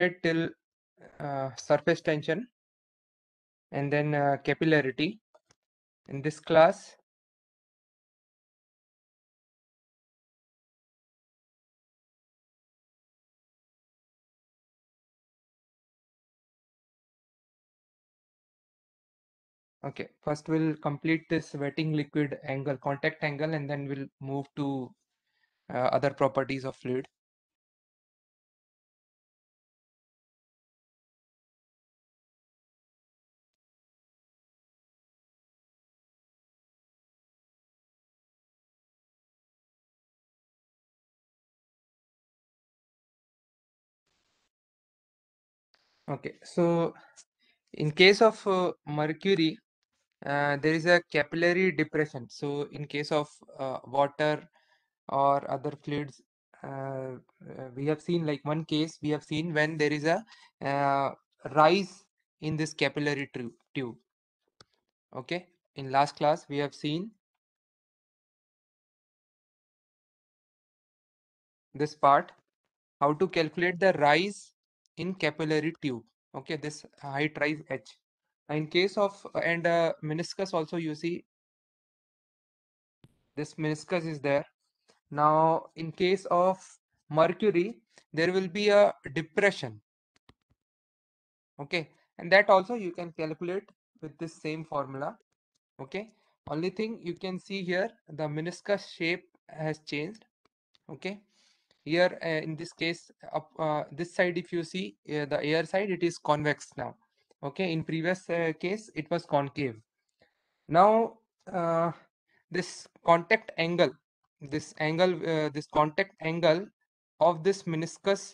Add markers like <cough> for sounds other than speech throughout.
it till uh, surface tension and then uh, capillarity. In this class, Okay, first we'll complete this wetting liquid angle, contact angle, and then we'll move to uh, other properties of fluid. Okay, so in case of uh, mercury, uh, there is a capillary depression. So in case of uh, water or other fluids, uh, uh, we have seen like one case we have seen when there is a uh, rise in this capillary tube. Okay, in last class we have seen this part, how to calculate the rise in capillary tube. Okay, this height rise H. In case of uh, and uh, meniscus also you see this meniscus is there. Now in case of mercury there will be a depression. Okay, and that also you can calculate with this same formula. Okay, only thing you can see here the meniscus shape has changed. Okay, here uh, in this case up uh, this side if you see uh, the air side it is convex now okay in previous uh, case it was concave now uh, this contact angle this angle uh, this contact angle of this meniscus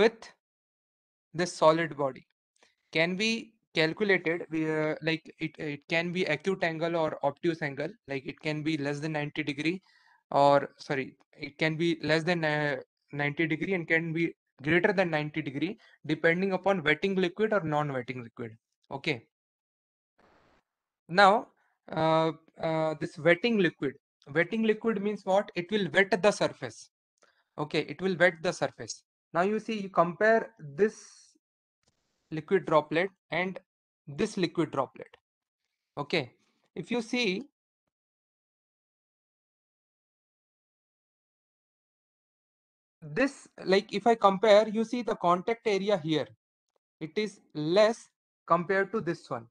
with this solid body can be calculated We like it, it can be acute angle or obtuse angle like it can be less than 90 degree or sorry, it can be less than uh, 90 degree and can be greater than 90 degree depending upon wetting liquid or non-wetting liquid. Okay. Now, uh, uh, this wetting liquid, wetting liquid means what? It will wet the surface. Okay, it will wet the surface. Now you see, you compare this liquid droplet and this liquid droplet. Okay, if you see this like if i compare you see the contact area here it is less compared to this one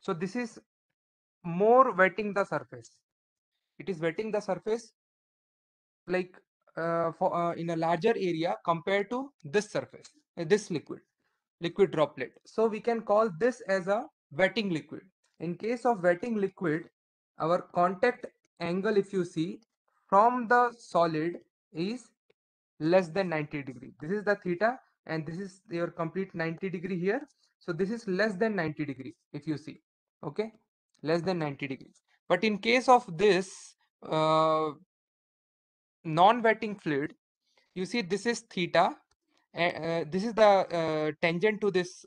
so this is more wetting the surface it is wetting the surface like uh, for uh, in a larger area compared to this surface uh, this liquid liquid droplet so we can call this as a wetting liquid in case of wetting liquid our contact angle if you see from the solid is less than 90 degree this is the theta and this is your complete 90 degree here so this is less than 90 degree if you see okay less than 90 degree but in case of this uh, non-wetting fluid you see this is theta uh, this is the uh, tangent to this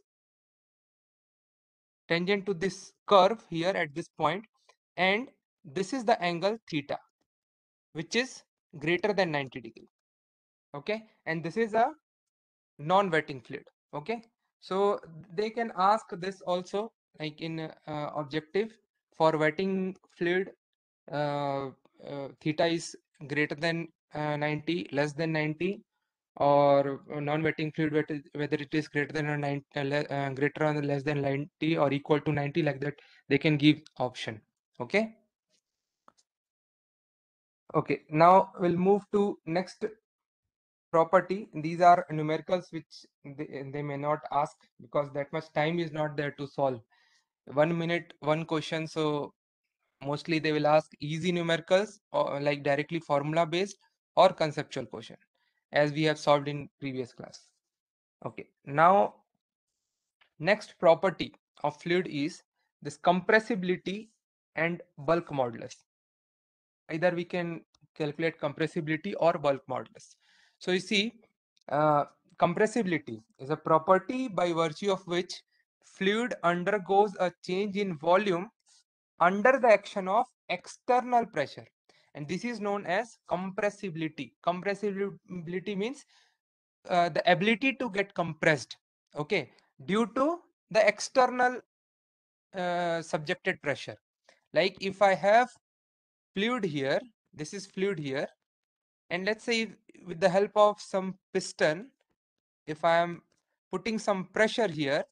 tangent to this curve here at this point and this is the angle theta which is greater than 90 degree okay and this is a non-wetting fluid okay so they can ask this also like in uh, objective for wetting fluid uh, uh, theta is greater than uh, 90 less than 90 or uh, non-wetting fluid whether it is greater than or 90, uh, greater or less than 90 or equal to 90 like that they can give option okay okay now we'll move to next property. These are numericals which they, they may not ask because that much time is not there to solve. One minute, one question. So mostly they will ask easy numericals or like directly formula based or conceptual question as we have solved in previous class. Okay, now next property of fluid is this compressibility and bulk modulus. Either we can calculate compressibility or bulk modulus. So you see, uh, compressibility is a property by virtue of which fluid undergoes a change in volume under the action of external pressure. And this is known as compressibility. Compressibility means uh, the ability to get compressed, okay, due to the external uh, subjected pressure. Like if I have fluid here, this is fluid here, and let's say with the help of some piston if i am putting some pressure here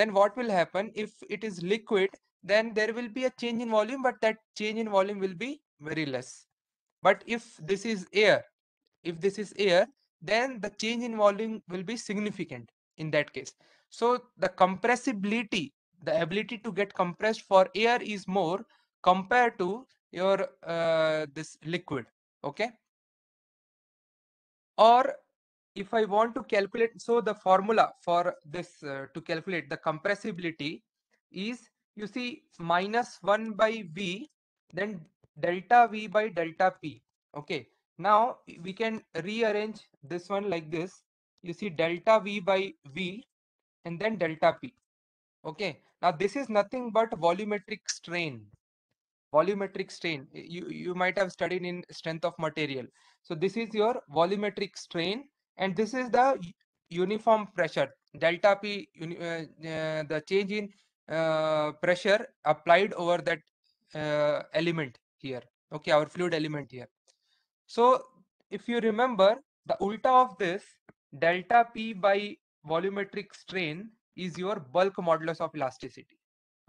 then what will happen if it is liquid then there will be a change in volume but that change in volume will be very less but if this is air if this is air then the change in volume will be significant in that case so the compressibility the ability to get compressed for air is more compared to your uh, this liquid okay or if I want to calculate, so the formula for this uh, to calculate the compressibility is you see minus 1 by V then delta V by delta P. Okay. Now we can rearrange this one like this. You see delta V by V and then delta P. Okay. Now this is nothing but volumetric strain volumetric strain you you might have studied in strength of material so this is your volumetric strain and this is the uniform pressure delta p uh, uh, the change in uh, pressure applied over that uh, element here okay our fluid element here so if you remember the ulta of this delta p by volumetric strain is your bulk modulus of elasticity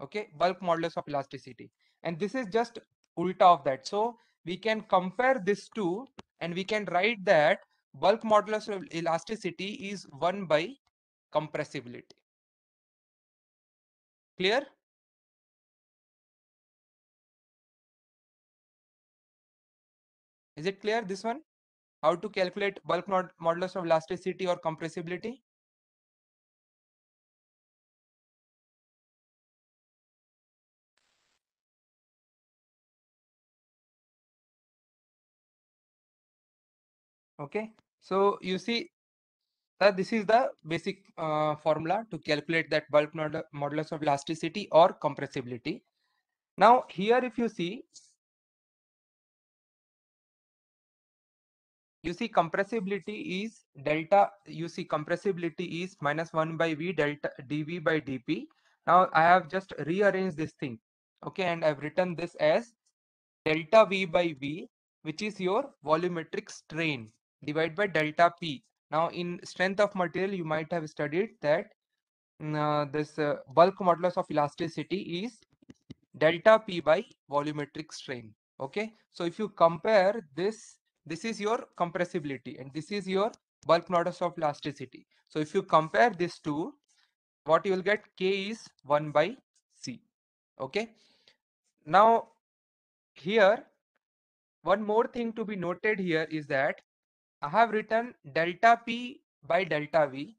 okay bulk modulus of elasticity and this is just ulta of that so we can compare this two and we can write that bulk modulus of elasticity is 1 by compressibility clear is it clear this one how to calculate bulk mod modulus of elasticity or compressibility okay so you see that this is the basic uh, formula to calculate that bulk mod modulus of elasticity or compressibility now here if you see you see compressibility is delta you see compressibility is minus 1 by v delta dv by dp now i have just rearranged this thing okay and i've written this as delta v by v which is your volumetric strain Divided by delta P. Now in strength of material, you might have studied that mm, uh, this uh, bulk modulus of elasticity is delta P by volumetric strain. Okay. So if you compare this, this is your compressibility and this is your bulk modulus of elasticity. So if you compare these two, what you will get K is 1 by C. Okay. Now here, one more thing to be noted here is that I have written delta P by delta V,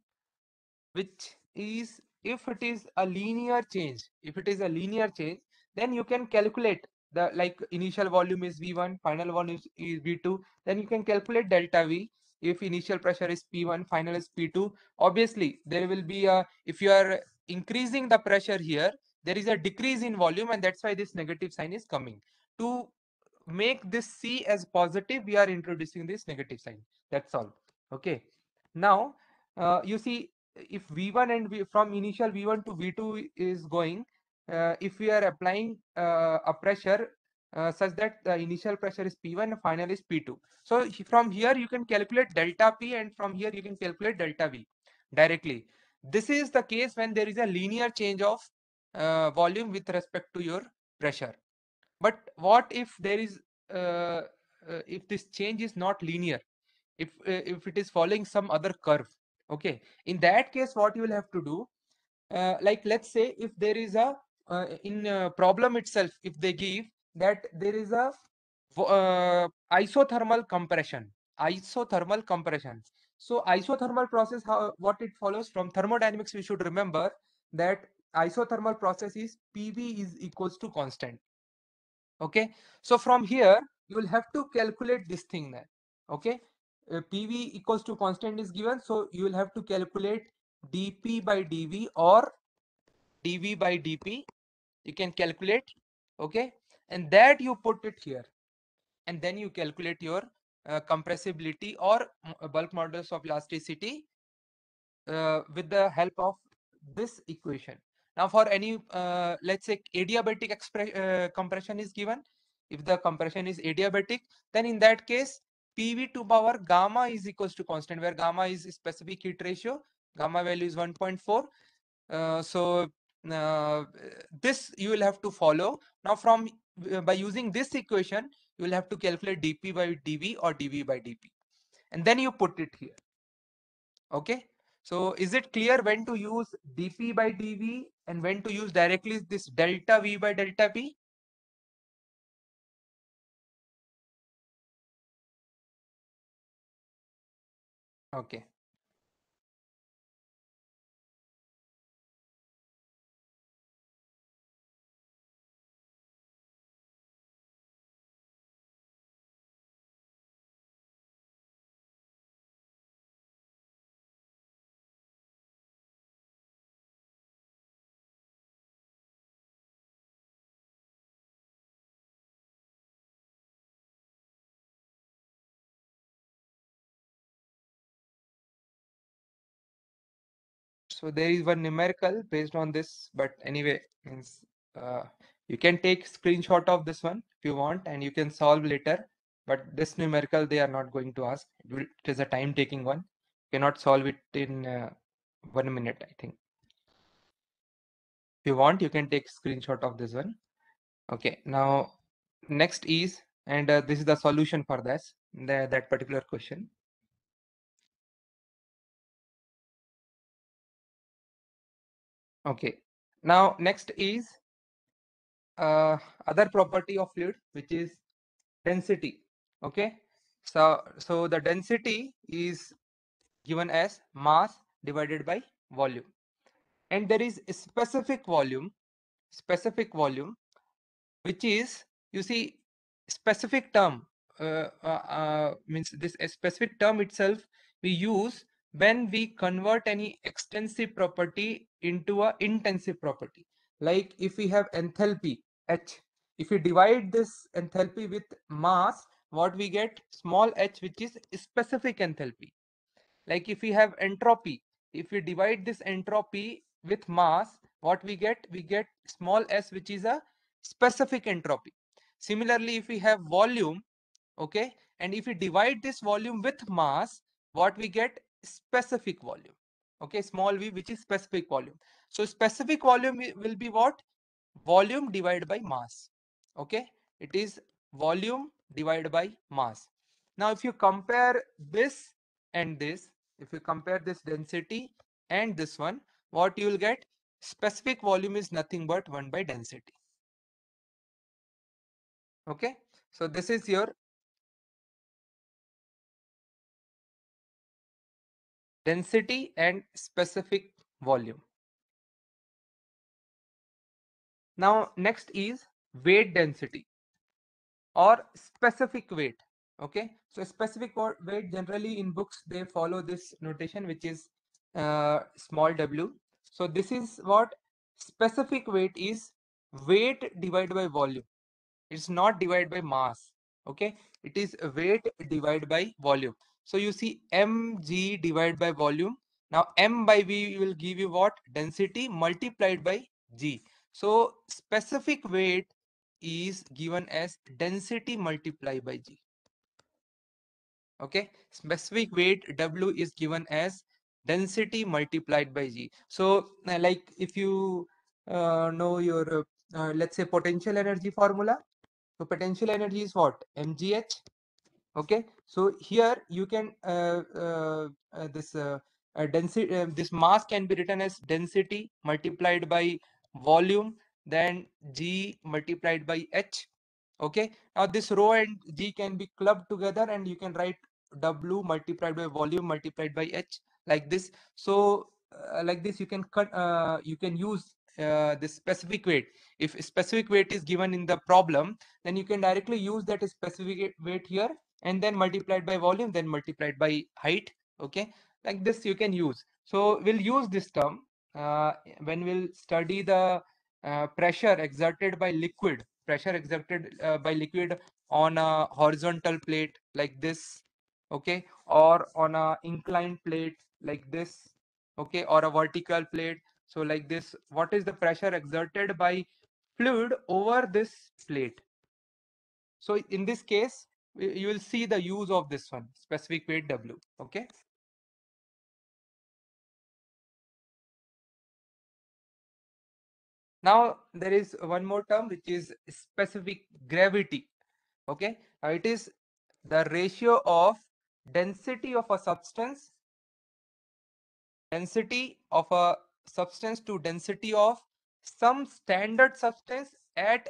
which is if it is a linear change, if it is a linear change, then you can calculate the like initial volume is V1, final one is, is V2, then you can calculate delta V. If initial pressure is P1, final is P2, obviously there will be a, if you are increasing the pressure here, there is a decrease in volume and that's why this negative sign is coming. To make this C as positive, we are introducing this negative sign. That's all. Okay. Now, uh, you see if V1 and v, from initial V1 to V2 is going, uh, if we are applying uh, a pressure uh, such that the initial pressure is P1 and final is P2. So from here you can calculate delta P and from here you can calculate delta V directly. This is the case when there is a linear change of uh, volume with respect to your pressure but what if there is uh, uh, if this change is not linear if uh, if it is following some other curve okay in that case what you will have to do uh, like let's say if there is a uh, in a uh, problem itself if they give that there is a isothermal compression isothermal compression so isothermal process how what it follows from thermodynamics we should remember that isothermal process is pv is equals to constant okay so from here you will have to calculate this thing then okay uh, pv equals to constant is given so you will have to calculate dp by dv or dv by dp you can calculate okay and that you put it here and then you calculate your uh, compressibility or uh, bulk modulus of elasticity uh, with the help of this equation now for any, uh, let's say adiabatic uh, compression is given. If the compression is adiabatic, then in that case, PV to power gamma is equals to constant where gamma is specific heat ratio, gamma value is 1.4. Uh, so uh, this you will have to follow. Now from uh, by using this equation, you will have to calculate dP by dV or dV by dP. And then you put it here. Okay. So is it clear when to use dP by dV and when to use directly this delta V by delta P. Okay, so there is one numerical based on this but anyway uh, you can take screenshot of this one if you want and you can solve later but this numerical they are not going to ask it, will, it is a time taking one you cannot solve it in uh, one minute i think if you want you can take screenshot of this one okay now next is and uh, this is the solution for this the, that particular question Okay. Now next is uh, other property of fluid, which is density. Okay. So, so the density is given as mass divided by volume. And there is specific volume, specific volume, which is, you see, specific term uh, uh, uh, means this specific term itself we use when we convert any extensive property into a intensive property like if we have enthalpy h if we divide this enthalpy with mass what we get small h which is specific enthalpy like if we have entropy if we divide this entropy with mass what we get we get small s which is a specific entropy similarly if we have volume okay and if we divide this volume with mass what we get specific volume okay small v which is specific volume so specific volume will be what volume divided by mass okay it is volume divided by mass now if you compare this and this if you compare this density and this one what you will get specific volume is nothing but 1 by density okay so this is your density and specific volume. Now next is weight density or specific weight. Okay, so specific weight generally in books they follow this notation which is uh, small w. So this is what specific weight is weight divided by volume. It's not divided by mass. Okay, it is weight divided by volume. So you see mg divided by volume. Now m by v will give you what? Density multiplied by g. So specific weight is given as density multiplied by g. Okay, specific weight W is given as density multiplied by g. So uh, like if you uh, know your, uh, let's say potential energy formula. So potential energy is what? MGH okay so here you can uh, uh, uh, this density this mass can be written as density multiplied by volume then g multiplied by h okay now this rho and g can be clubbed together and you can write w multiplied by volume multiplied by h like this so uh, like this you can cut uh, you can use uh, this specific weight if specific weight is given in the problem then you can directly use that specific weight here and then multiplied by volume, then multiplied by height. Okay, like this you can use. So we'll use this term uh, when we'll study the uh, pressure exerted by liquid, pressure exerted uh, by liquid on a horizontal plate like this, okay, or on a inclined plate like this, okay, or a vertical plate. So like this, what is the pressure exerted by fluid over this plate? So in this case, you will see the use of this one specific weight w okay now there is one more term which is specific gravity okay now it is the ratio of density of a substance density of a substance to density of some standard substance at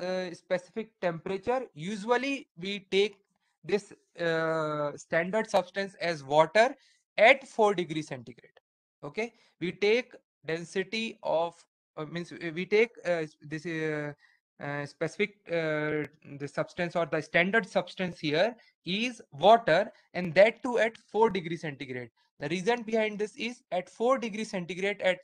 uh, specific temperature usually we take this uh, standard substance as water at 4 degree centigrade okay we take density of uh, means uh, we take uh, this specific the substance or the standard substance here is water and that too at 4 degree centigrade the reason behind this is at 4 degree centigrade at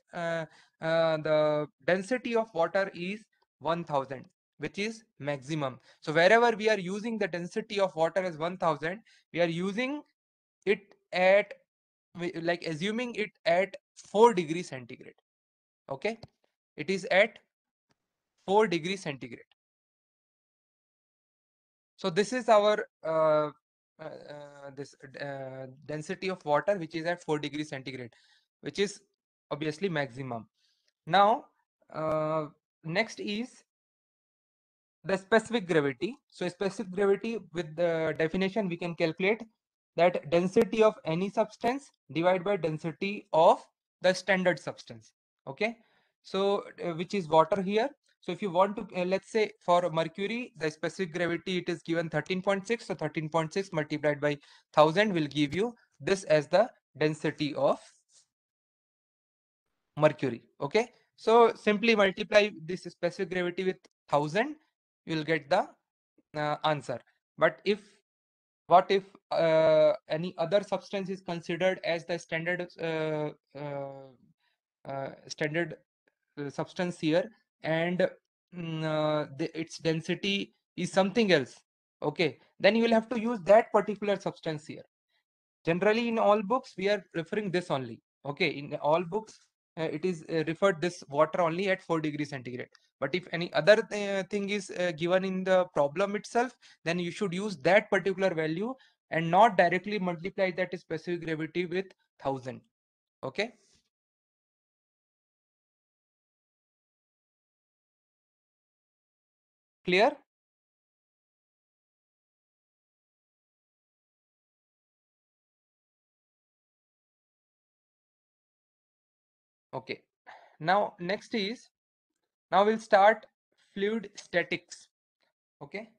the density of water is 1000 which is maximum. So wherever we are using the density of water as 1000, we are using it at like assuming it at 4 degree centigrade. Okay. It is at 4 degree centigrade. So this is our uh, uh, uh, this uh, density of water, which is at 4 degree centigrade, which is obviously maximum. Now, uh, next is the specific gravity. So specific gravity with the definition, we can calculate that density of any substance divided by density of the standard substance. Okay. So uh, which is water here. So if you want to, uh, let's say for mercury, the specific gravity, it is given 13.6. So 13.6 multiplied by 1000 will give you this as the density of mercury. Okay. So simply multiply this specific gravity with 1000 you will get the uh, answer but if what if uh, any other substance is considered as the standard uh, uh, uh, standard substance here and mm, the, its density is something else okay then you will have to use that particular substance here generally in all books we are referring this only okay in all books uh, it is uh, referred this water only at 4 degree centigrade but if any other th uh, thing is given in the problem itself then you should use that particular value and not directly multiply that specific gravity with 1000 okay clear okay now next is now we'll start fluid statics okay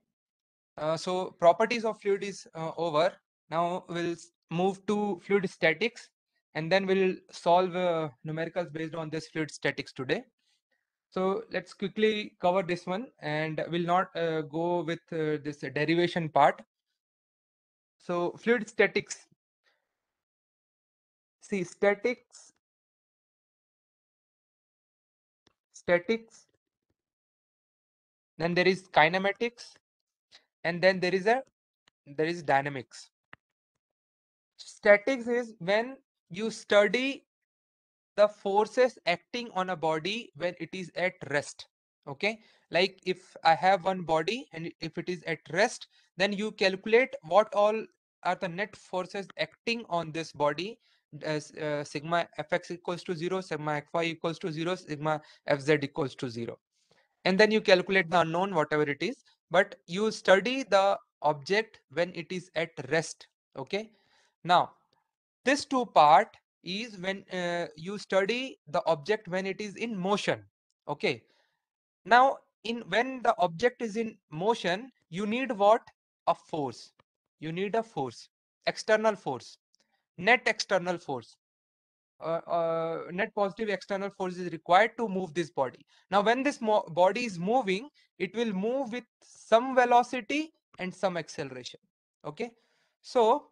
uh, so properties of fluid is uh, over now we'll move to fluid statics and then we'll solve uh, numericals based on this fluid statics today so let's quickly cover this one and we'll not uh, go with uh, this derivation part so fluid statics see statics statics then there is kinematics and then there is a there is dynamics statics is when you study the forces acting on a body when it is at rest okay like if i have one body and if it is at rest then you calculate what all are the net forces acting on this body as uh, sigma fx equals to 0 sigma fy equals to 0 sigma fz equals to 0 and then you calculate the unknown whatever it is but you study the object when it is at rest okay now this two part is when uh, you study the object when it is in motion okay now in when the object is in motion you need what a force you need a force external force net external force uh, uh, net positive external force is required to move this body. Now, when this body is moving, it will move with some velocity and some acceleration. Okay. So,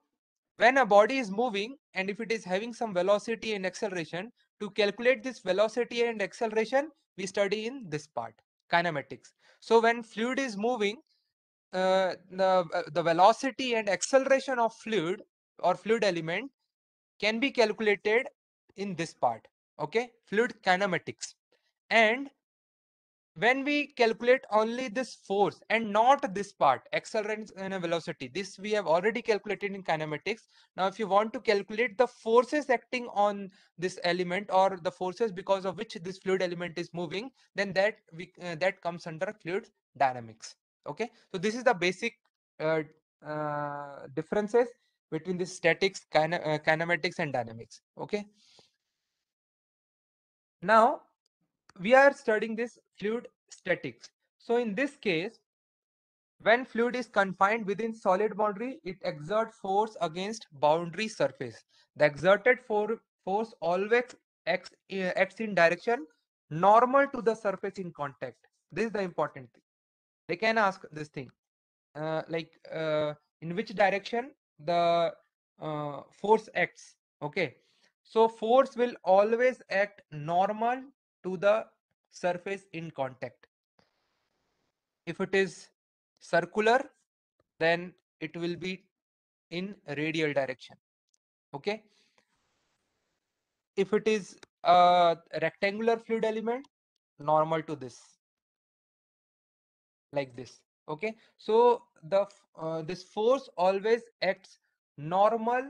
when a body is moving and if it is having some velocity and acceleration, to calculate this velocity and acceleration, we study in this part, kinematics. So, when fluid is moving, uh, the, uh, the velocity and acceleration of fluid or fluid element can be calculated in this part okay fluid kinematics and when we calculate only this force and not this part acceleration and velocity this we have already calculated in kinematics now if you want to calculate the forces acting on this element or the forces because of which this fluid element is moving then that we uh, that comes under fluid dynamics okay so this is the basic uh, uh, differences between the statics, kin uh, kinematics, and dynamics. Okay. Now we are studying this fluid statics. So in this case, when fluid is confined within solid boundary, it exerts force against boundary surface. The exerted for force always acts, acts uh, in direction normal to the surface in contact. This is the important thing. They can ask this thing uh, like uh, in which direction the uh, force acts okay so force will always act normal to the surface in contact if it is circular then it will be in radial direction okay if it is a rectangular fluid element normal to this like this okay so the uh, this force always acts normal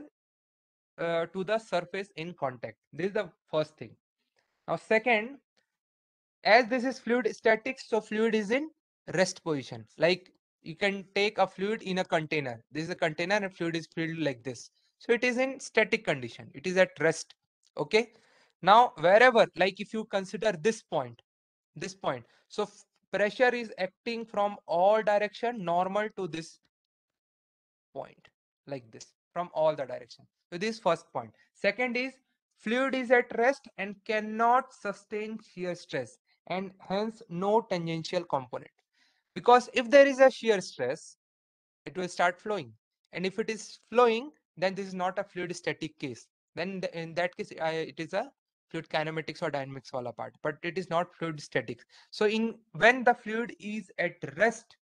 uh, to the surface in contact this is the first thing now second as this is fluid statics so fluid is in rest position like you can take a fluid in a container this is a container and fluid is filled like this so it is in static condition it is at rest okay now wherever like if you consider this point this point so pressure is acting from all direction normal to this point like this from all the direction so this first point second is fluid is at rest and cannot sustain shear stress and hence no tangential component because if there is a shear stress it will start flowing and if it is flowing then this is not a fluid static case then in that case it is a fluid kinematics or dynamics wala part but it is not fluid statics so in when the fluid is at rest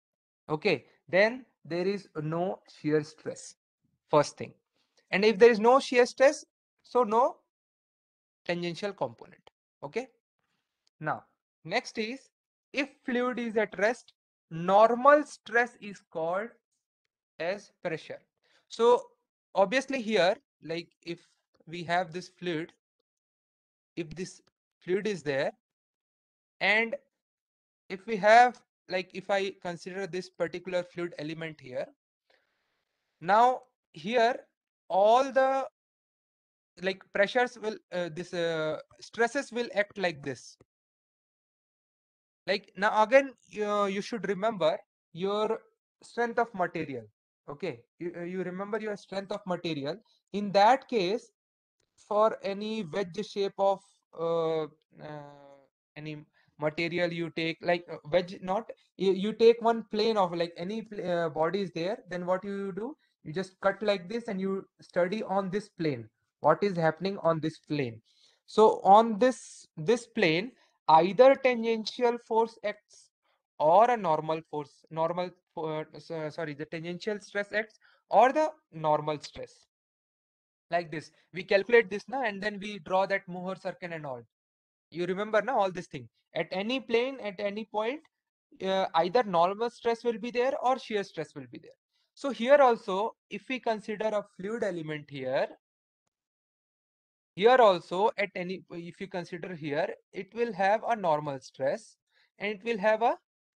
okay then there is no shear stress first thing and if there is no shear stress so no tangential component okay now next is if fluid is at rest normal stress is called as pressure so obviously here like if we have this fluid if this fluid is there and if we have like if I consider this particular fluid element here now here all the like pressures will uh, this uh, stresses will act like this like now again you, you should remember your strength of material okay you, uh, you remember your strength of material in that case for any wedge shape of uh, uh, any material you take like uh, wedge not you, you take one plane of like any uh, body is there then what you do you just cut like this and you study on this plane what is happening on this plane so on this this plane either tangential force acts or a normal force normal uh, sorry the tangential stress acts or the normal stress like this we calculate this now and then we draw that mohr circle and all you remember now all this thing at any plane at any point uh, either normal stress will be there or shear stress will be there so here also if we consider a fluid element here here also at any if you consider here it will have a normal stress and it will have a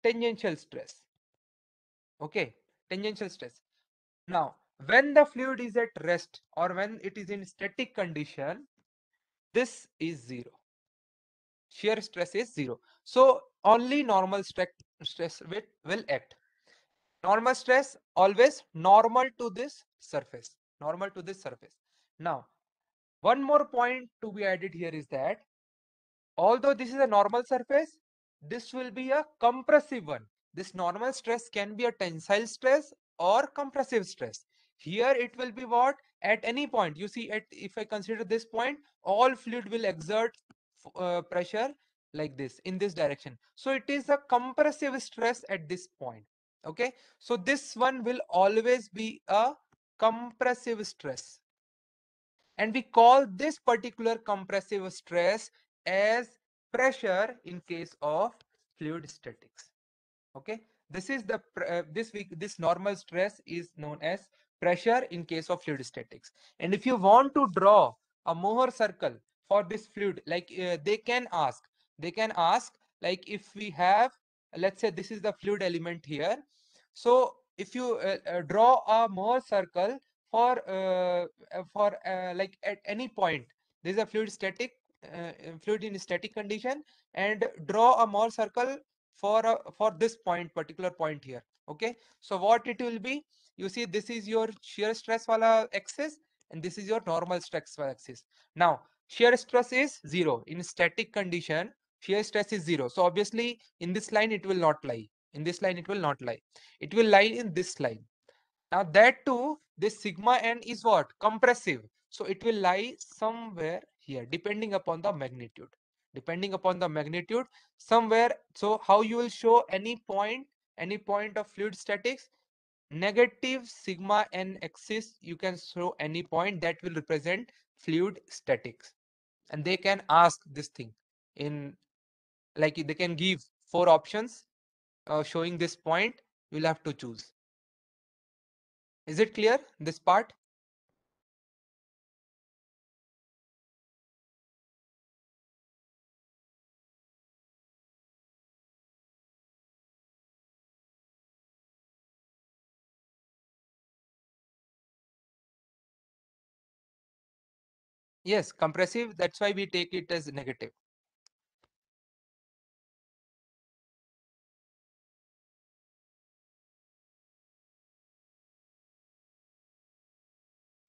tangential stress okay tangential stress now when the fluid is at rest or when it is in static condition, this is zero. Shear stress is zero. So only normal stress will act. Normal stress always normal to this surface, normal to this surface. Now, one more point to be added here is that although this is a normal surface, this will be a compressive one. This normal stress can be a tensile stress or compressive stress. Here it will be what? At any point, you see, at if I consider this point, all fluid will exert uh, pressure like this in this direction. So it is a compressive stress at this point. Okay. So this one will always be a compressive stress. And we call this particular compressive stress as pressure in case of fluid statics. Okay. This is the uh, this week this normal stress is known as pressure in case of fluid statics. And if you want to draw a Mohr circle for this fluid, like uh, they can ask, they can ask, like if we have, let's say this is the fluid element here. So if you uh, uh, draw a Mohr circle for, uh, uh, for uh, like at any point, this is a fluid static, fluid in static condition and draw a Mohr circle for, for this point, particular point here. Okay. So what it will be? you see this is your shear stress wala axis and this is your normal stress axis. Now shear stress is zero in static condition shear stress is zero. So obviously in this line it will not lie. In this line it will not lie. It will lie in this line. Now that too this sigma n is what compressive. So it will lie somewhere here depending upon the magnitude. Depending upon the magnitude somewhere. So how you will show any point any point of fluid statics negative sigma n axis you can show any point that will represent fluid statics and they can ask this thing in like they can give four options uh, showing this point you'll have to choose is it clear this part Yes, compressive. That's why we take it as negative.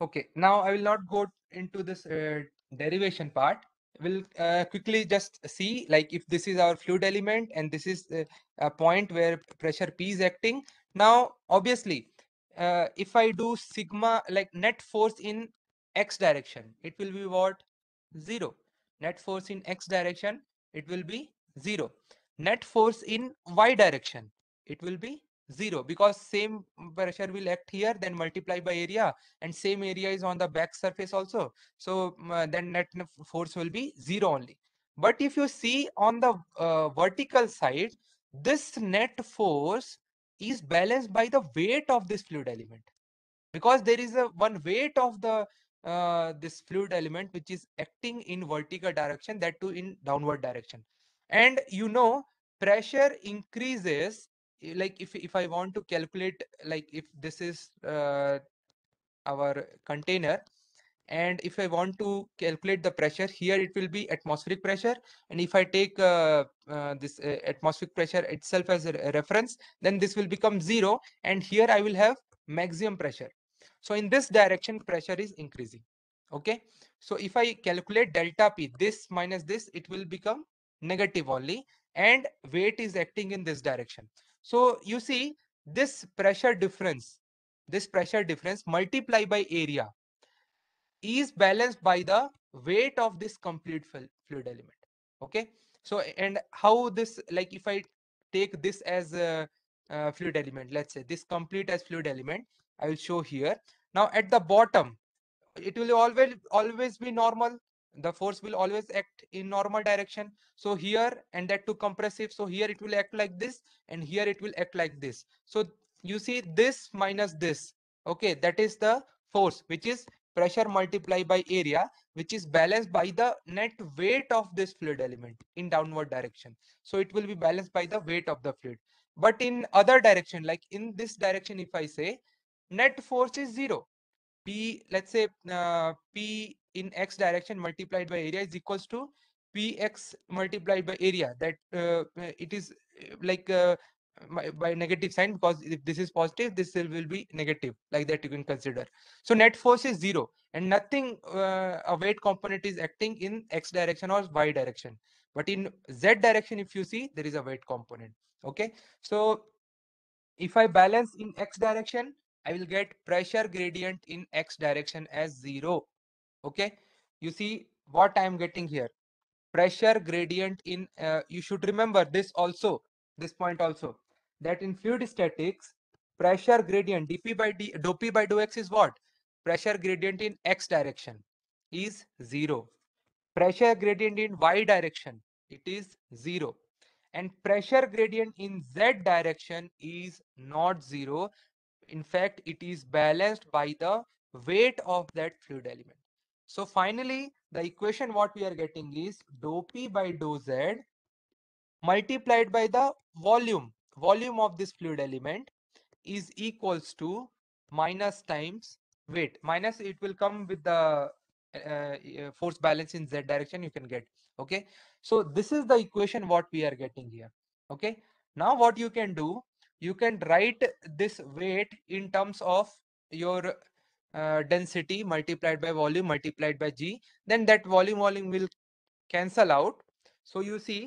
Okay, now I will not go into this uh, derivation part. We'll uh, quickly just see like if this is our fluid element and this is uh, a point where pressure P is acting. Now, obviously, uh, if I do sigma like net force in x direction, it will be what? 0. Net force in x direction, it will be 0. Net force in y direction, it will be 0 because same pressure will act here then multiply by area and same area is on the back surface also so uh, then net force will be 0 only but if you see on the uh, vertical side this net force is balanced by the weight of this fluid element because there is a one weight of the uh, this fluid element which is acting in vertical direction that too in downward direction and you know pressure increases eh, like if if i want to calculate like if this is uh, our container and if i want to calculate the pressure here it will be atmospheric pressure and if i take uh, uh, this uh, atmospheric pressure itself as a reference then this will become zero and here i will have maximum pressure so in this direction, pressure is increasing. Okay. So if I calculate delta P, this minus this, it will become negative only and weight is acting in this direction. So you see this pressure difference, this pressure difference multiplied by area is balanced by the weight of this complete fluid element. Okay. So and how this like if I take this as a, a fluid element, let's say this complete as fluid element. I will show here. Now at the bottom, it will always always be normal. The force will always act in normal direction. So here and that to compressive. So here it will act like this and here it will act like this. So you see this minus this. Okay, that is the force which is pressure multiplied by area which is balanced by the net weight of this fluid element in downward direction so it will be balanced by the weight of the fluid but in other direction like in this direction if i say net force is zero. P, let's say uh, P in x direction multiplied by area is equals to Px multiplied by area. That uh, it is uh, like uh, by, by, negative sign because if this is positive, this will be negative. Like that you can consider. So net force is zero and nothing uh, a weight component is acting in x direction or y direction. But in z direction, if you see, there is a weight component. Okay, so if I balance in x direction, I will get pressure gradient in X direction as zero. Okay. You see what I am getting here. Pressure gradient in, uh, you should remember this also, this point also, that in fluid statics, pressure gradient dp by d, dp by dx is what? Pressure gradient in X direction is zero. Pressure gradient in Y direction, it is zero and pressure gradient in z direction is not zero in fact it is balanced by the weight of that fluid element so finally the equation what we are getting is dou p by dou z multiplied by the volume volume of this fluid element is equals to minus times weight minus it will come with the uh, uh force balance in z direction you can get okay so this is the equation what we are getting here okay now what you can do you can write this weight in terms of your uh, density multiplied by volume multiplied by g then that volume volume will cancel out so you see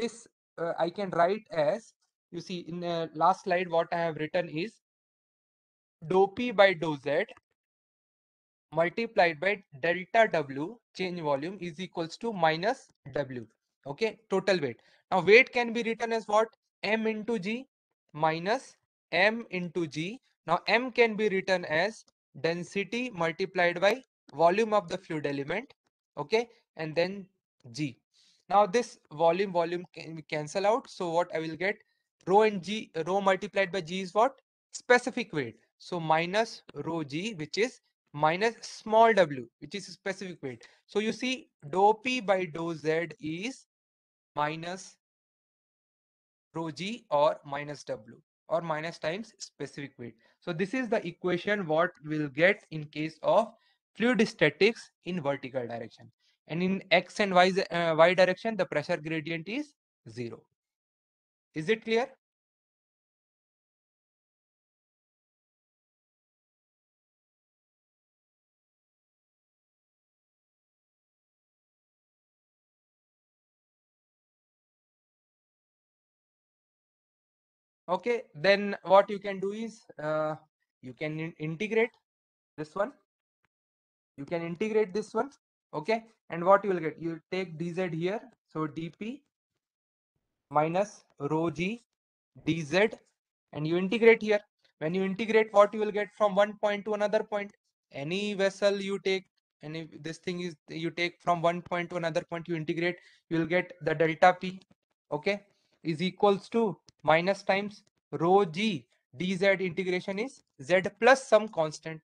this uh, i can write as you see in the last slide what i have written is dou p by dou z multiplied by delta w change volume is equals to minus w okay total weight now weight can be written as what m into g minus m into g. Now m can be written as density multiplied by volume of the fluid element. Okay. And then g. Now this volume volume can cancel out. So what I will get rho and g rho multiplied by g is what specific weight. So minus rho g which is minus small w which is specific weight. So you see dou p by dou z is minus rho g or minus w or minus times specific weight. So this is the equation what we'll get in case of fluid statics in vertical direction. And in x and y, uh, y direction, the pressure gradient is zero. Is it clear? okay then what you can do is uh, you can integrate this one you can integrate this one okay and what you will get you take dz here so dp minus rho g dz and you integrate here when you integrate what you will get from one point to another point any vessel you take any this thing is you take from one point to another point you integrate you will get the delta p okay is equals to minus times rho g dz integration is z plus some constant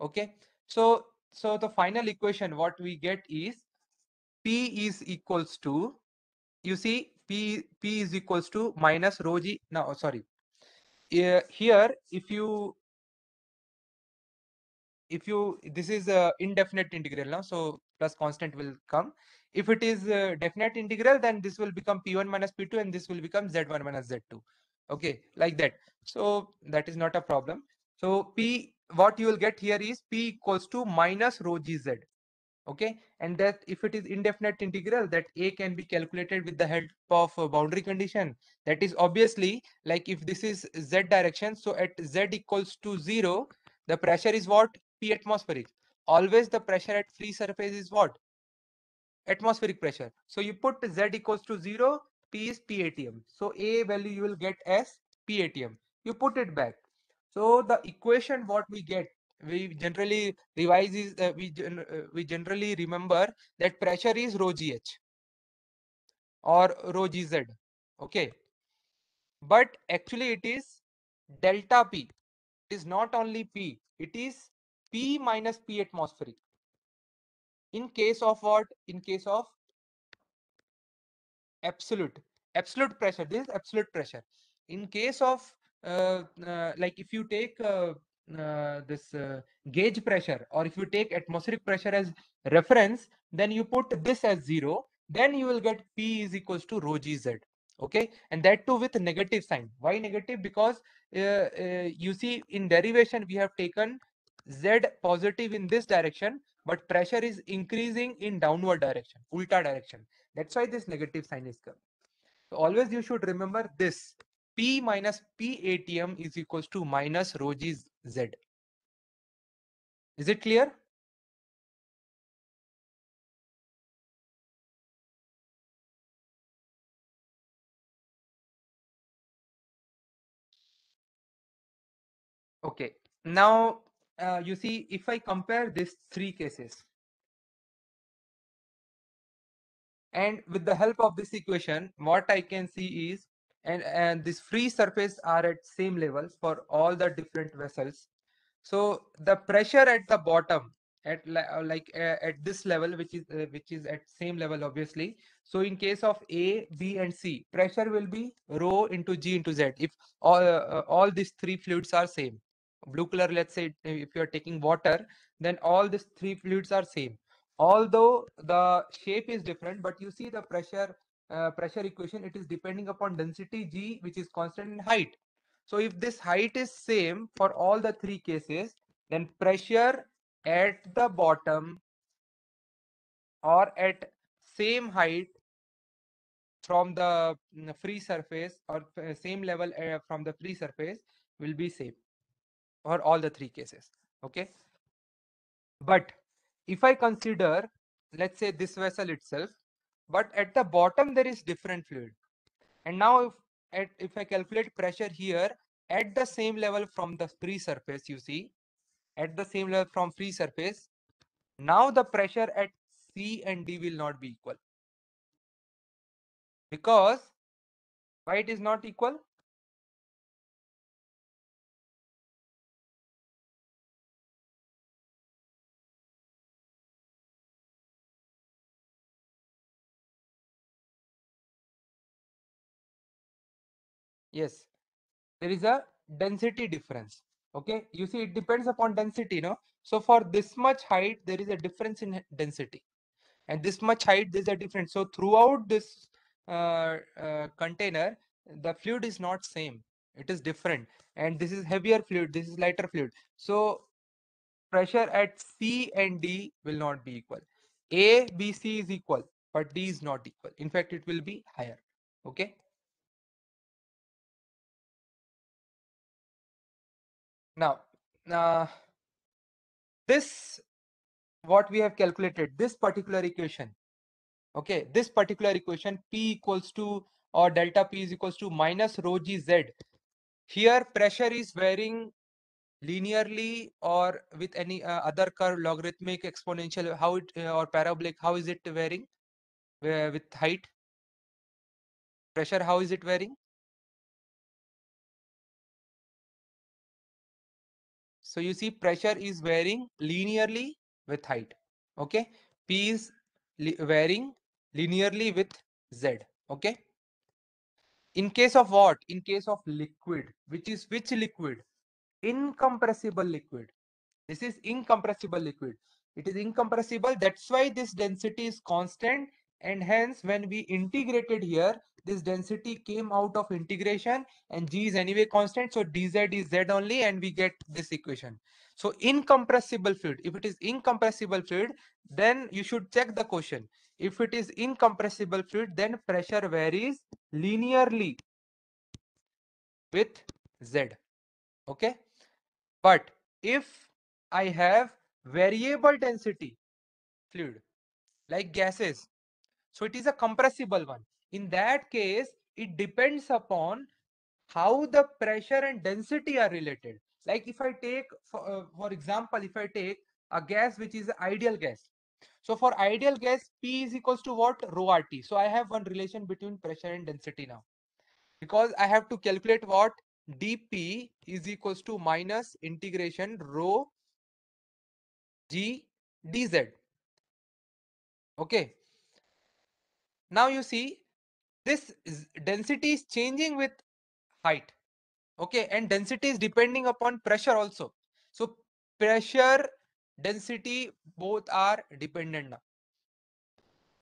okay so so the final equation what we get is p is equals to you see p p is equals to minus rho g now sorry uh, here if you if you this is a indefinite integral now so plus constant will come if it is a uh, definite integral, then this will become p1 minus p2 and this will become z1 minus z2. Okay, like that. So that is not a problem. So p, what you will get here is p equals to minus rho gz. Okay, and that if it is indefinite integral, that a can be calculated with the help of boundary condition. That is obviously like if this is z direction, so at z equals to zero, the pressure is what p atmospheric always the pressure at free surface is what atmospheric pressure. So you put Z equals to 0, P is P atm. So A value you will get as P atm. You put it back. So the equation what we get, we generally revise is, uh, we, uh, we generally remember that pressure is rho GH or rho GZ. Okay. But actually it is delta P. It is not only P. It is P minus P atmospheric in case of what in case of absolute absolute pressure this is absolute pressure in case of uh, uh, like if you take uh, uh this uh, gauge pressure or if you take atmospheric pressure as reference then you put this as zero then you will get p is equals to rho gz okay and that too with negative sign why negative because uh, you see in derivation we have taken z positive in this direction but pressure is increasing in downward direction, ulta direction. That's why this negative sign is coming. So always you should remember this P minus P ATM is equals to minus rho G Z. Is it clear? Okay, now uh, you see, if I compare these three cases, and with the help of this equation, what I can see is, and, and this free surface are at same levels for all the different vessels. So the pressure at the bottom at uh, like uh, at this level which is uh, which is at same level obviously so in case of a b and c pressure will be rho into g into z if all uh, all these three fluids are same blue color let's say if you are taking water then all these three fluids are same although the shape is different but you see the pressure uh, pressure equation it is depending upon density g which is constant in height so if this height is same for all the three cases then pressure at the bottom or at same height from the mm, free surface or uh, same level uh, from the free surface will be same for all the three cases okay but if i consider let's say this vessel itself but at the bottom there is different fluid and now if at, if i calculate pressure here at the same level from the free surface you see at the same level from free surface now the pressure at c and d will not be equal because why it is not equal yes there is a density difference okay you see it depends upon density no so for this much height there is a difference in density and this much height there's a difference so throughout this uh, uh, container the fluid is not same it is different and this is heavier fluid this is lighter fluid so pressure at c and d will not be equal a b c is equal but d is not equal in fact it will be higher okay Now, uh, this what we have calculated this particular equation okay this particular equation p equals to or delta p is equals to minus rho g z here pressure is varying linearly or with any uh, other curve logarithmic exponential how it uh, or parabolic how is it varying uh, with height pressure how is it varying So you see pressure is varying linearly with height. Okay. P is li varying linearly with Z. Okay. In case of what? In case of liquid, which is which liquid? Incompressible liquid. This is incompressible liquid. It is incompressible. That's why this density is constant. And hence when we integrated here, this density came out of integration and g is anyway constant so dz is z only and we get this equation so incompressible fluid if it is incompressible fluid then you should check the question if it is incompressible fluid then pressure varies linearly with z okay but if i have variable density fluid like gases so it is a compressible one in that case it depends upon how the pressure and density are related like if i take for, uh, for example if i take a gas which is ideal gas so for ideal gas p is equals to what rho rt so i have one relation between pressure and density now because i have to calculate what dp is equals to minus integration rho g dz okay now you see this density is changing with height okay and density is depending upon pressure also so pressure density both are dependent now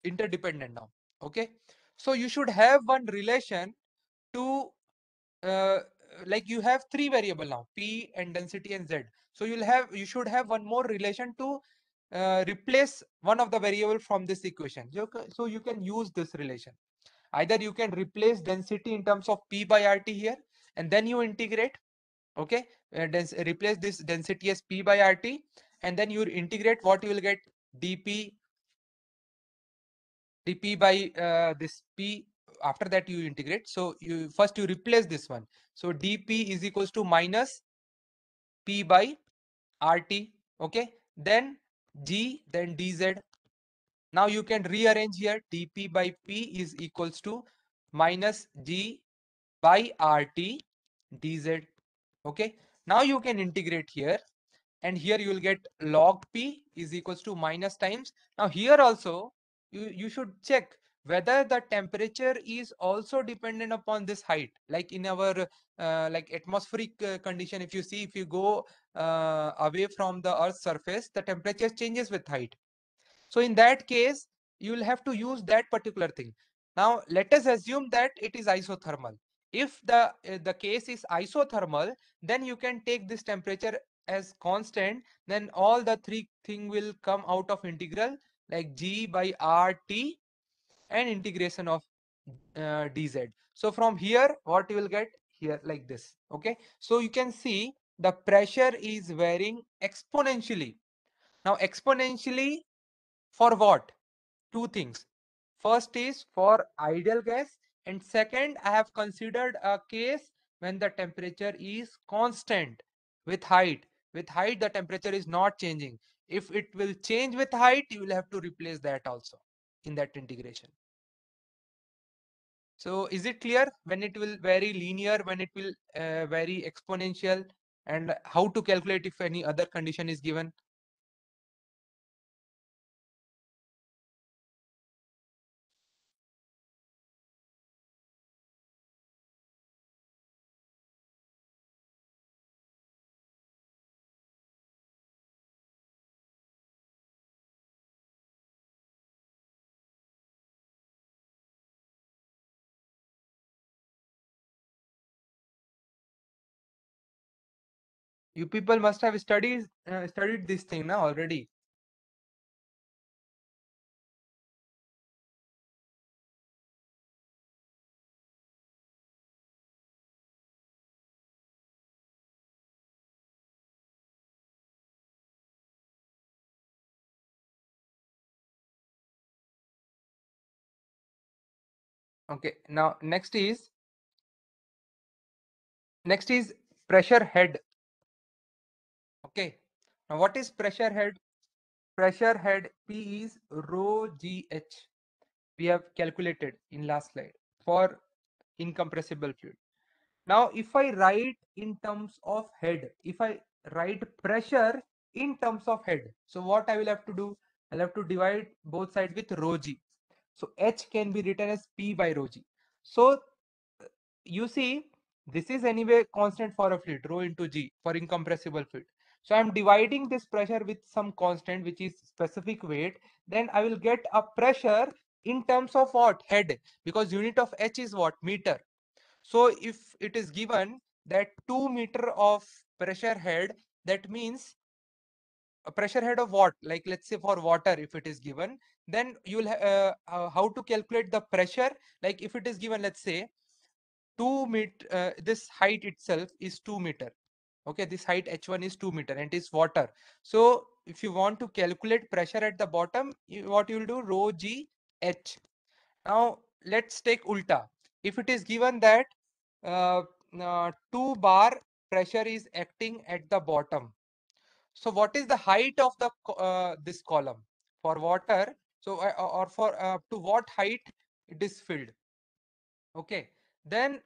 interdependent now okay so you should have one relation to uh, like you have three variable now p and density and z so you'll have you should have one more relation to uh, replace one of the variable from this equation so you can use this relation either you can replace density in terms of p by rt here and then you integrate okay uh, replace this density as p by rt and then you integrate what you will get dp dp by uh, this p after that you integrate so you first you replace this one so dp is equals to minus p by rt okay then g then dz now you can rearrange here dp by p is equals to minus g by rt dz. Okay. Now you can integrate here and here you will get log p is equals to minus times. Now here also you, you should check whether the temperature is also dependent upon this height like in our uh, like atmospheric uh, condition if you see if you go uh, away from the earth's surface the temperature changes with height so in that case, you will have to use that particular thing. Now, let us assume that it is isothermal. If the, uh, the case is isothermal, then you can take this temperature as constant, then all the three thing will come out of integral like g by rt and integration of uh, eh, dz. So from here, what you will get here like this. Okay. So you can see the pressure is varying exponentially. Now exponentially for what? Two things. First is for ideal gas and second, I have considered a case when the temperature is constant with height. With height, the temperature is not changing. If it will change with height, you will have to replace that also in that integration. So is it clear when it will vary linear, when it will uh, vary exponential and how to calculate if any other condition is given? you people must have studied uh, studied this thing now already okay now next is next is pressure head now, what is pressure head? Pressure head P is rho GH. We have calculated in last slide for incompressible fluid. Now, if I write in terms of head, if I write pressure in terms of head, so what I will have to do? I'll have to divide both sides with rho G. So H can be written as P by rho G. So you see, this is anyway constant for a fluid, rho into G for incompressible fluid. So I'm dividing this pressure with some constant, which is specific weight. Then I will get a pressure in terms of what? Head, because unit of H is what? Meter. So if it is given that 2 meter of pressure head, that means a pressure head of what? Like let's say for water, if it is given, then you'll uh, uh, how to calculate the pressure. Like if it is given, let's say 2 meter, uh, this height itself is 2 meter okay this height h1 is 2 meter and it is water so if you want to calculate pressure at the bottom you, what you will do rho g h now let's take ulta if it is given that uh, uh, 2 bar pressure is acting at the bottom so what is the height of the uh, this column for water so uh, or for uh, to what height it is filled okay then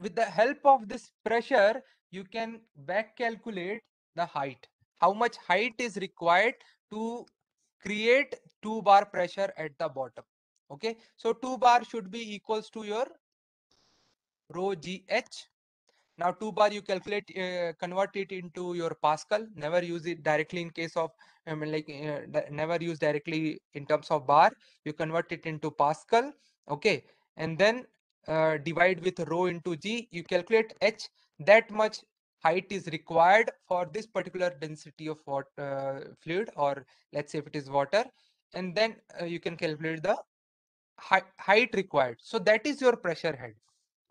with the help of this pressure you can back calculate the height how much height is required to create 2 bar pressure at the bottom okay so 2 bar should be equals to your rho gh now 2 bar you calculate uh, convert it into your pascal never use it directly in case of i mean like uh, never use directly in terms of bar you convert it into pascal okay and then uh, divide with rho into g you calculate h that much height is required for this particular density of water uh, fluid or let's say if it is water and then uh, you can calculate the height required so that is your pressure head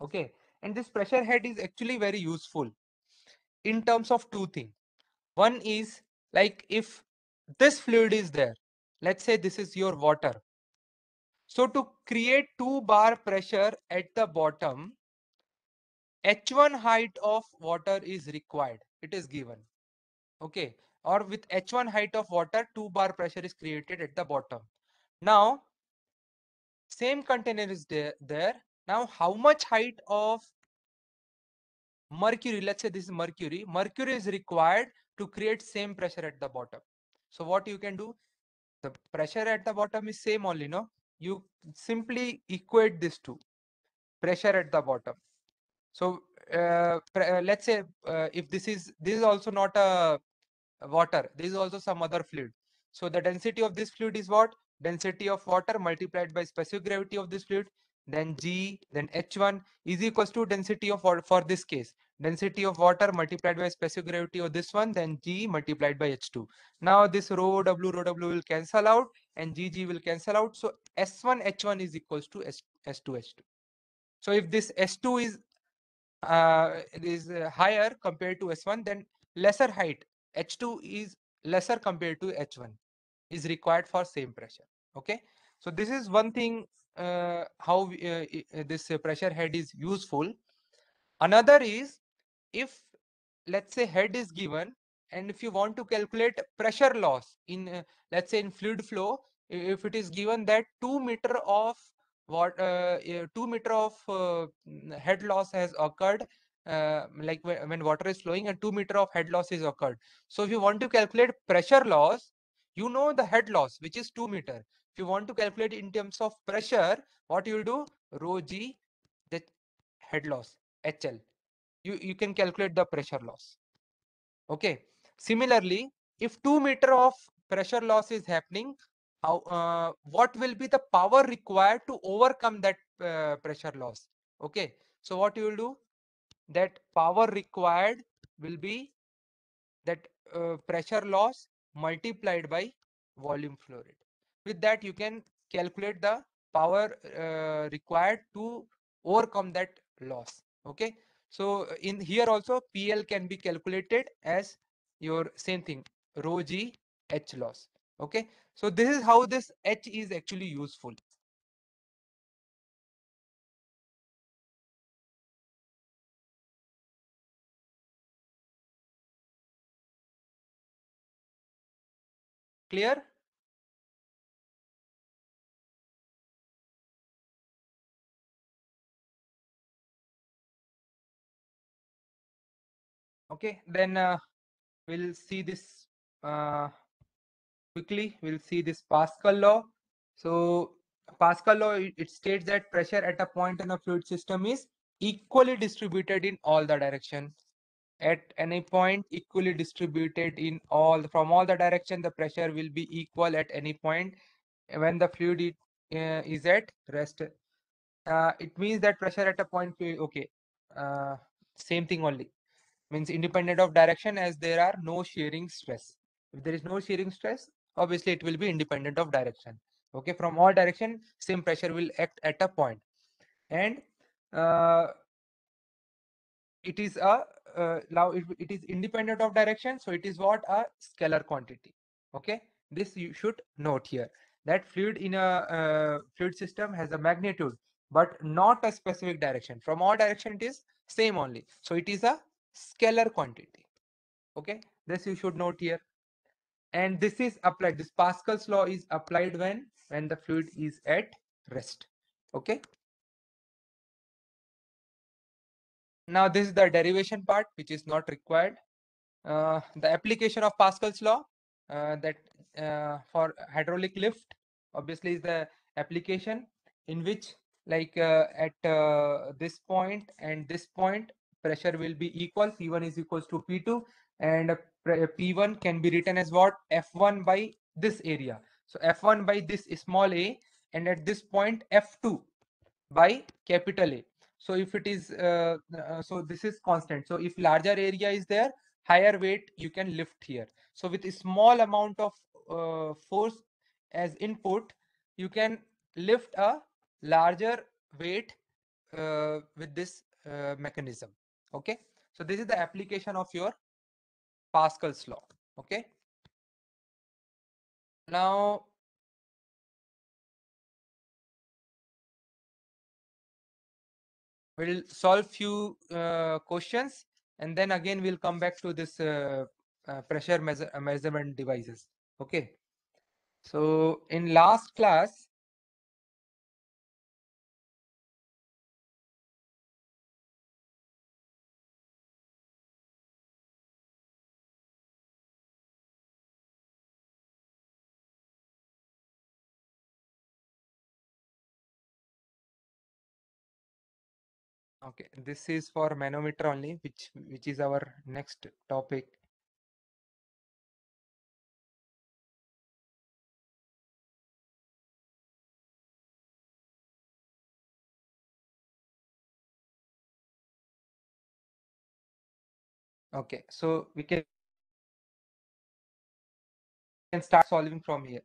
okay and this pressure head is actually very useful in terms of two things one is like if this fluid is there let's say this is your water so to create two bar pressure at the bottom h1 height of water is required it is given okay or with h1 height of water 2 bar pressure is created at the bottom now same container is there there now how much height of mercury let's say this is mercury mercury is required to create same pressure at the bottom so what you can do the pressure at the bottom is same only no you simply equate this to pressure at the bottom so uh, uh, let's say uh, if this is this is also not a water this is also some other fluid so the density of this fluid is what density of water multiplied by specific gravity of this fluid then g then h1 is equals to density of water for this case density of water multiplied by specific gravity of this one then g multiplied by h2 now this rho w rho w will cancel out and gg will cancel out so s1 h1 is equals to S, s2 h2 so if this s2 is uh, is uh, higher compared to S1, then lesser height H2 is lesser compared to H1 is required for same pressure. Okay, so this is one thing uh, how uh, uh, this pressure head is useful. Another is if let's say head is given and if you want to calculate pressure loss in uh, let's say in fluid flow, if it is given that two meter of what uh, two meter of uh, head loss has occurred uh, like when water is flowing and two meter of head loss is occurred so if you want to calculate pressure loss you know the head loss which is two meter if you want to calculate in terms of pressure what you will do rho g the head loss hl you you can calculate the pressure loss okay similarly if 2 meter of pressure loss is happening how uh, what will be the power required to overcome that uh, pressure loss okay so what you will do that power required will be that uh, pressure loss multiplied by volume flow rate with that you can calculate the power uh, required to overcome that loss okay so uh, in here also pl can be calculated as your same thing rho g h loss okay so this is how this h is actually useful clear okay then uh, we'll see this uh, quickly we'll see this Pascal law. So Pascal law, it, states that pressure at a point in a fluid system is equally distributed in all the direction. At any point, equally distributed in all from all the direction, the pressure will be equal at any point when the fluid uh, is at rest. Uh, it means that pressure at a point, okay, uh, same thing only means independent of direction as there are no shearing stress. If there is no shearing stress, obviously it will be independent of direction okay from all direction same pressure will act at a point and uh, it is a uh, now it, it is independent of direction so it is what a scalar quantity okay this you should note here that fluid in a uh, fluid system has a magnitude but not a specific direction from all direction it is same only so it is a scalar quantity okay this you should note here and this is applied this pascal's law is applied when when the fluid is at rest okay now this is the derivation part which is not required uh, the application of pascal's law uh, that uh, for hydraulic lift obviously is the application in which like uh, at uh, this point and this point pressure will be equal p1 is equals to p2 and P1 can be written as what? F1 by this area. So F1 by this small a and at this point F2 by capital A. So if it is, uh, uh, so this is constant. So if larger area is there, higher weight you can lift here. So with a small amount of uh, force as input, you can lift a larger weight uh, with this uh, mechanism. Okay. So this is the application of your Pascal's law. Okay. Now, we'll solve few uh, questions and then again we'll come back to this uh, uh, pressure measure, measurement devices. Okay. So in last class, Okay, this is for manometer only, which which is our next topic. Okay, so we can can start solving from here.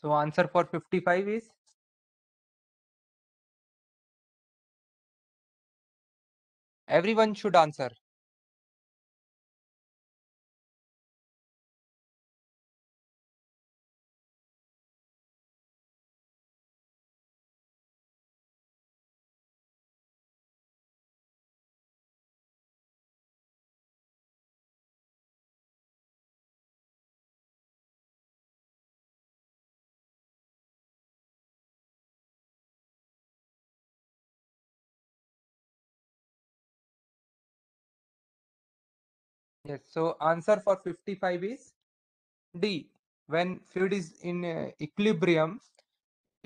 So answer for 55 is everyone should answer Yes. So answer for 55 is D. When fluid is in uh, equilibrium,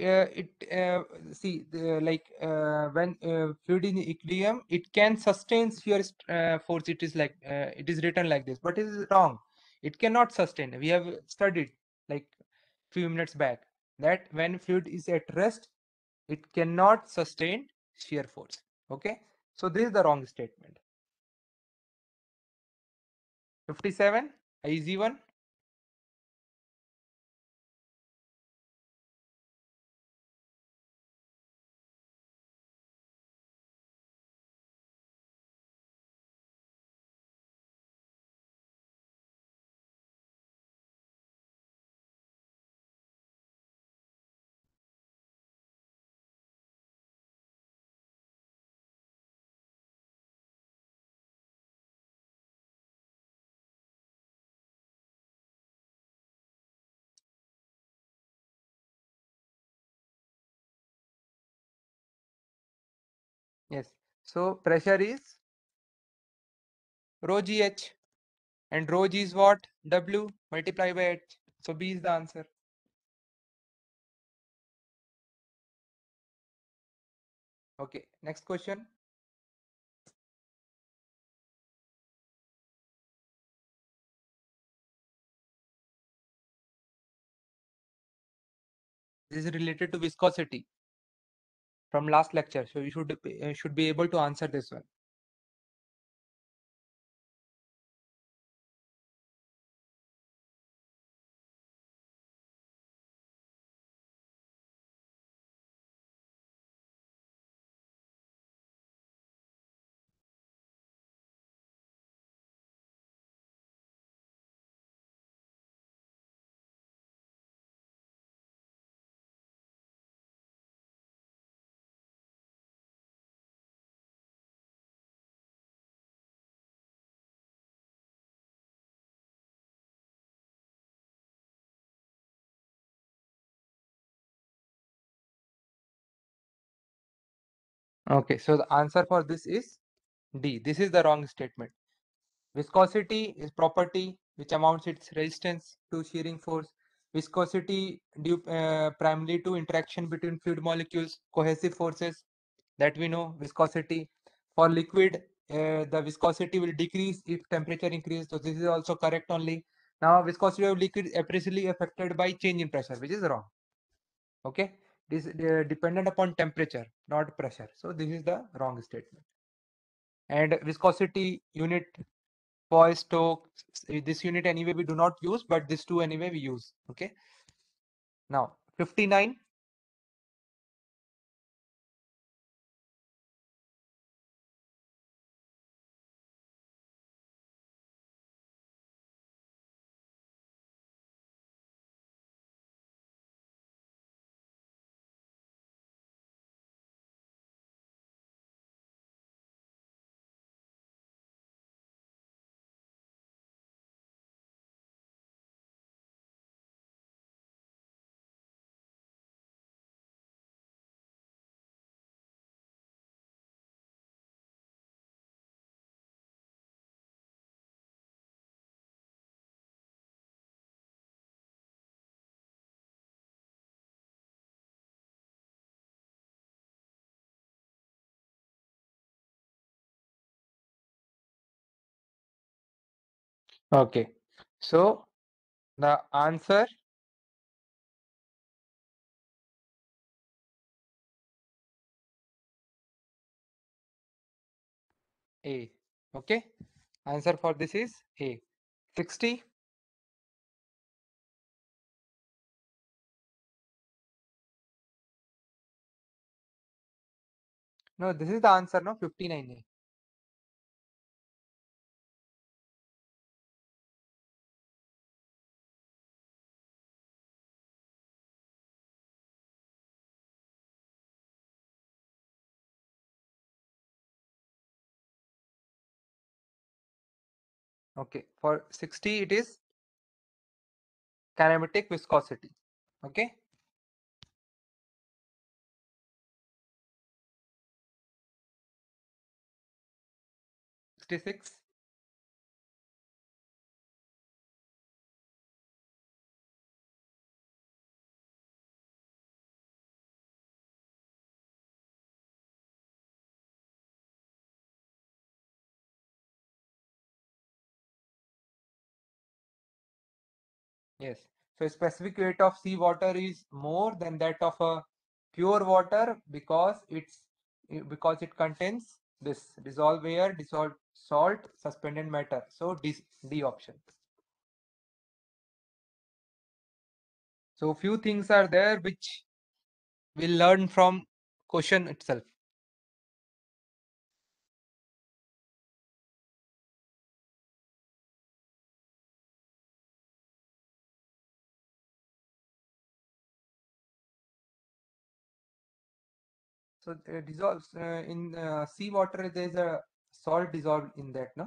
uh, it uh, see the, like uh, when uh, fluid in equilibrium, it can sustain shear uh, force. It is like it is written like this, but it is wrong. It cannot sustain. We have studied like few minutes back that when fluid is at rest, it cannot sustain shear force. Okay. So this is the wrong statement fifty-seven Yes. So pressure is rho GH and rho G is what? W multiplied by H. So B is the answer. Okay, next question. This is related to viscosity from last lecture so you should uh, should be able to answer this one Okay, so the answer for this is D. This is the wrong statement. Viscosity is property which amounts its resistance to shearing force. Viscosity due uh, primarily to interaction between fluid molecules, cohesive forces that we know, viscosity. For liquid, uh, the viscosity will decrease if temperature increases. So this is also correct only. Now viscosity of liquid appreciably affected by change in pressure, which is wrong. Okay is uh, dependent upon temperature, not pressure. So this is the wrong statement. And viscosity unit, poise to this unit anyway we do not use, but these two anyway we use. Okay. Now 59 Okay. So the answer A. Okay. Answer for this is A. 60. No, this is the answer, no? 59A. okay for 60 it is kinematic viscosity okay Sixty-six. Yes. So specific weight of sea water is more than that of a pure water because it's because it contains this dissolved air, dissolved salt, suspended matter. So D, D option. So few things are there which we'll learn from question itself. So it uh, dissolves uh, in uh, seawater. There's a salt dissolved in that. No.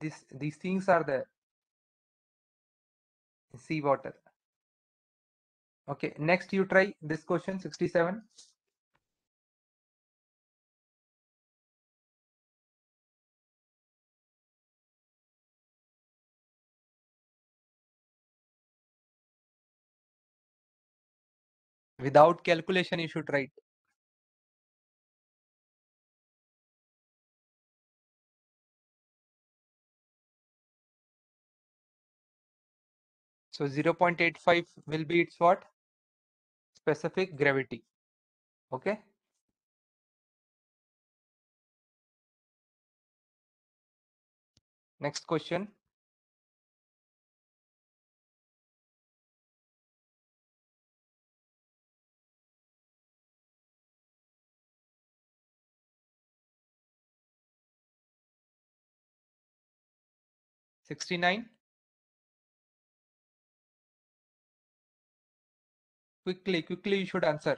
This these things are there seawater. Okay. Next, you try this question 67. without calculation you should write so 0.85 will be its what specific gravity okay next question 69 quickly quickly you should answer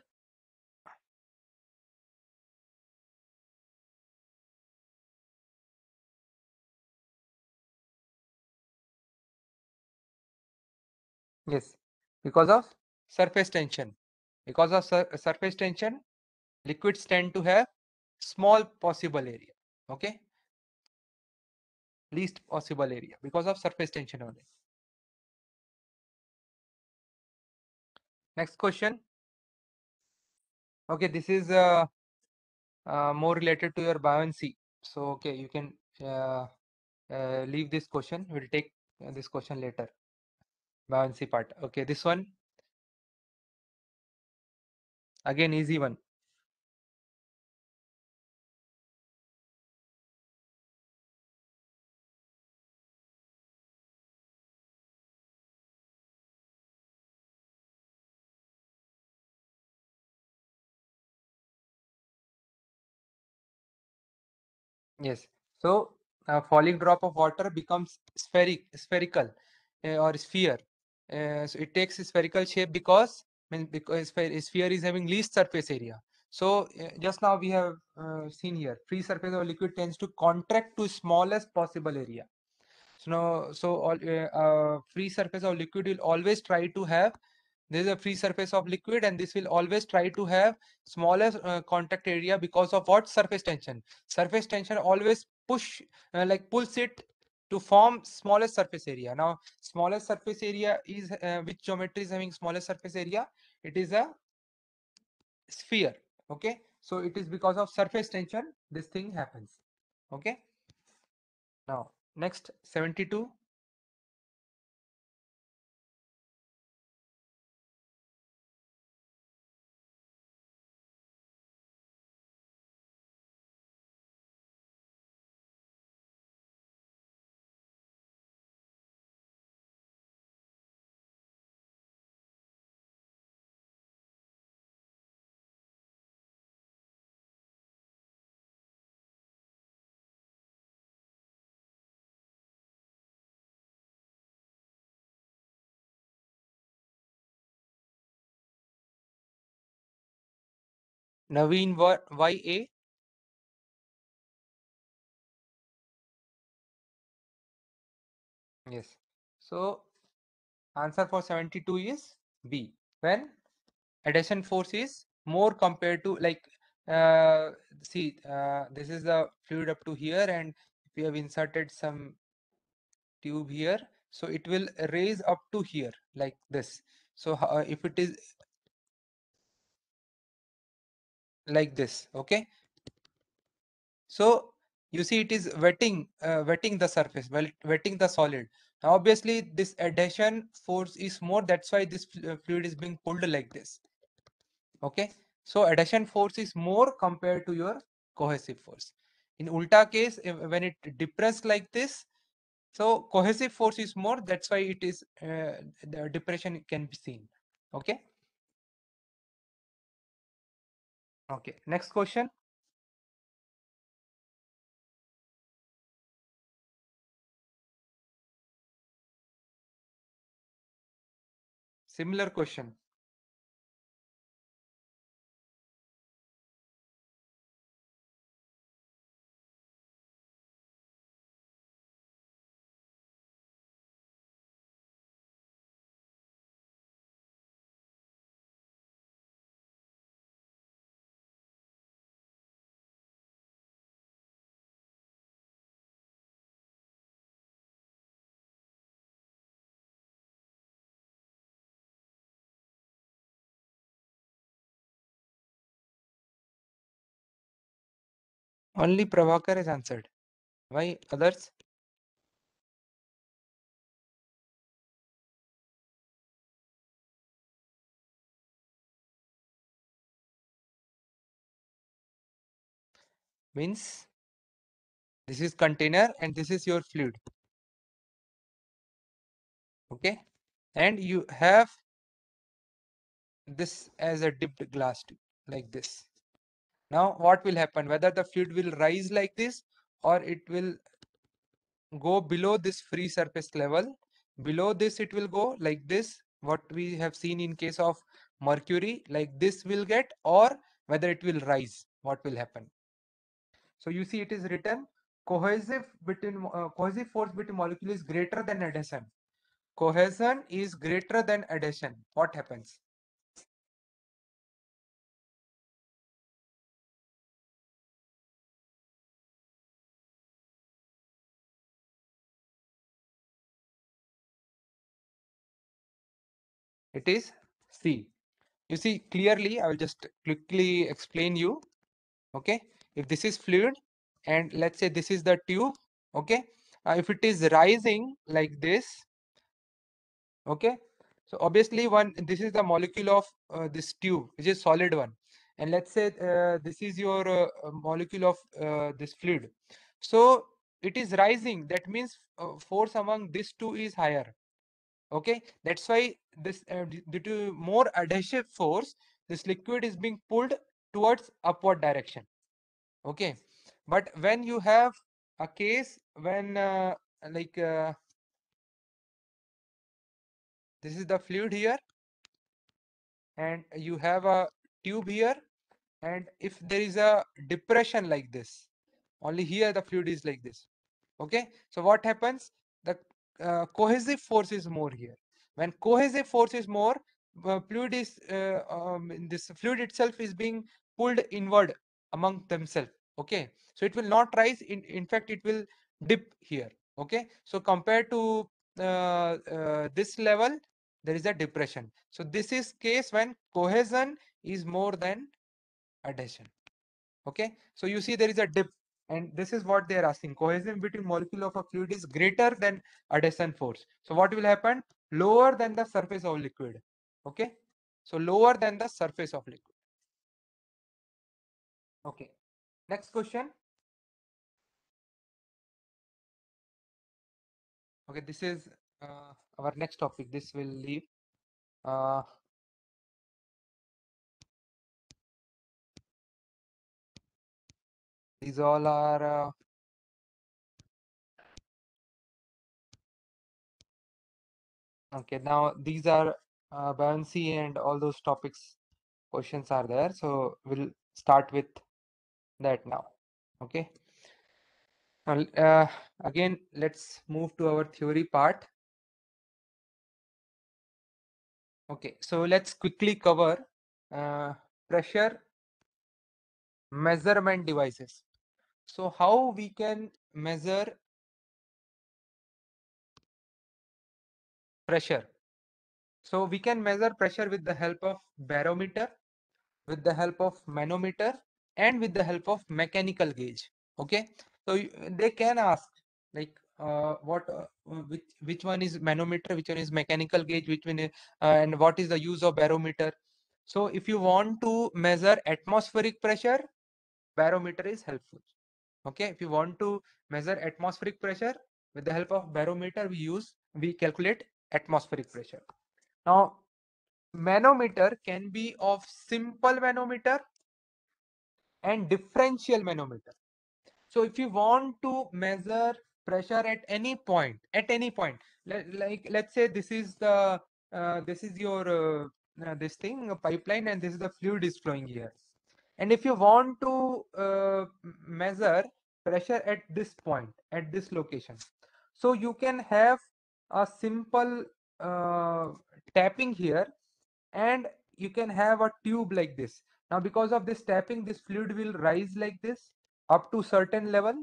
yes because of surface tension because of sur surface tension liquids tend to have small possible area okay least possible area because of surface tension only. Next question. Okay, this is uh, uh, more related to your buoyancy. So, okay, you can uh, uh, leave this question. We'll take uh, this question later. Buoyancy part. Okay, this one. Again, easy one. Yes. So a falling drop of water becomes spheric, spherical uh, or sphere. Uh, so it takes spherical shape because because sphere is having least surface area. So uh, just now we have seen here, free surface of liquid tends to contract to smallest possible area. So now, so all, uh, free surface of liquid will always try to have there is a free surface of liquid and this will always try to have smaller uh, contact area because of what surface tension surface tension always push uh, like pulls it to form smaller surface area now smaller surface area is uh, which geometry is having smaller surface area it is a sphere okay so it is because of surface tension this thing happens okay now next 72 Naveen Y.A. Yes. So answer for 72 is B. When adhesion force is more compared to like uh, see uh, this is the fluid up to here and we have inserted some tube here so it will raise up to here like this so uh, if it is like this okay so you see it is wetting uh, wetting the surface well wetting the solid now obviously this adhesion force is more that's why this uh, fluid is being pulled like this okay so adhesion force is more compared to your cohesive force in ulta case when it depressed like this so cohesive force is more that's why it is uh, the depression can be seen okay Okay, next question. Similar question. Only Pravakar is answered. Why others? Means this is container and this is your fluid. Okay. And you have this as a dipped glass tube like this. Now what will happen? Whether the fluid will rise like this or it will go below this free surface level. Below this it will go like this. What we have seen in case of mercury like this will get or whether it will rise. What will happen? So you see it is written cohesive between uh, cohesive force between molecule is greater than adhesion. Cohesion is greater than adhesion. What happens? it is c you see clearly i will just quickly explain you okay if this is fluid and let's say this is the tube okay uh, if it is rising like this okay so obviously one this is the molecule of uh, this tube which is solid one and let's say uh, this is your uh, molecule of uh, this fluid so it is rising that means uh, force among these two is higher okay that's why this uh, due to more adhesive force this liquid is being pulled towards upward direction okay but when you have a case when uh, like uh, this is the fluid here and you have a tube here and if there is a depression like this only here the fluid is like this okay so what happens the uh, cohesive force is more here. When cohesive force is more, uh, fluid is uh, um, this fluid itself is being pulled inward among themselves. Okay, so it will not rise. In in fact, it will dip here. Okay, so compared to uh, uh, this level, there is a depression. So this is case when cohesion is more than adhesion. Okay, so you see there is a dip and this is what they are asking. Cohesion between molecule of a fluid is greater than adhesion force. So what will happen? Lower than the surface of liquid. Okay. So lower than the surface of liquid. Okay. Next question. Okay, this is uh, our next topic. This will leave. Uh, these all are uh, okay now these are uh, buoyancy and all those topics questions are there so we'll start with that now okay uh, again let's move to our theory part okay so let's quickly cover uh, pressure measurement devices so how we can measure pressure? So we can measure pressure with the help of barometer, with the help of manometer and with the help of mechanical gauge. Okay. So you, they can ask like uh, what uh, which which one is manometer which one is mechanical gauge which one is, uh, and what is the use of barometer so if you want to measure atmospheric pressure barometer is helpful okay if you want to measure atmospheric pressure with the help of barometer we use we calculate atmospheric pressure now manometer can be of simple manometer and differential manometer so if you want to measure pressure at any point at any point like let's say this is the uh, this is your uh, this thing a pipeline and this is the fluid is flowing here and if you want to uh, measure pressure at this point at this location so you can have a simple uh, tapping here and you can have a tube like this now because of this tapping this fluid will rise like this up to certain level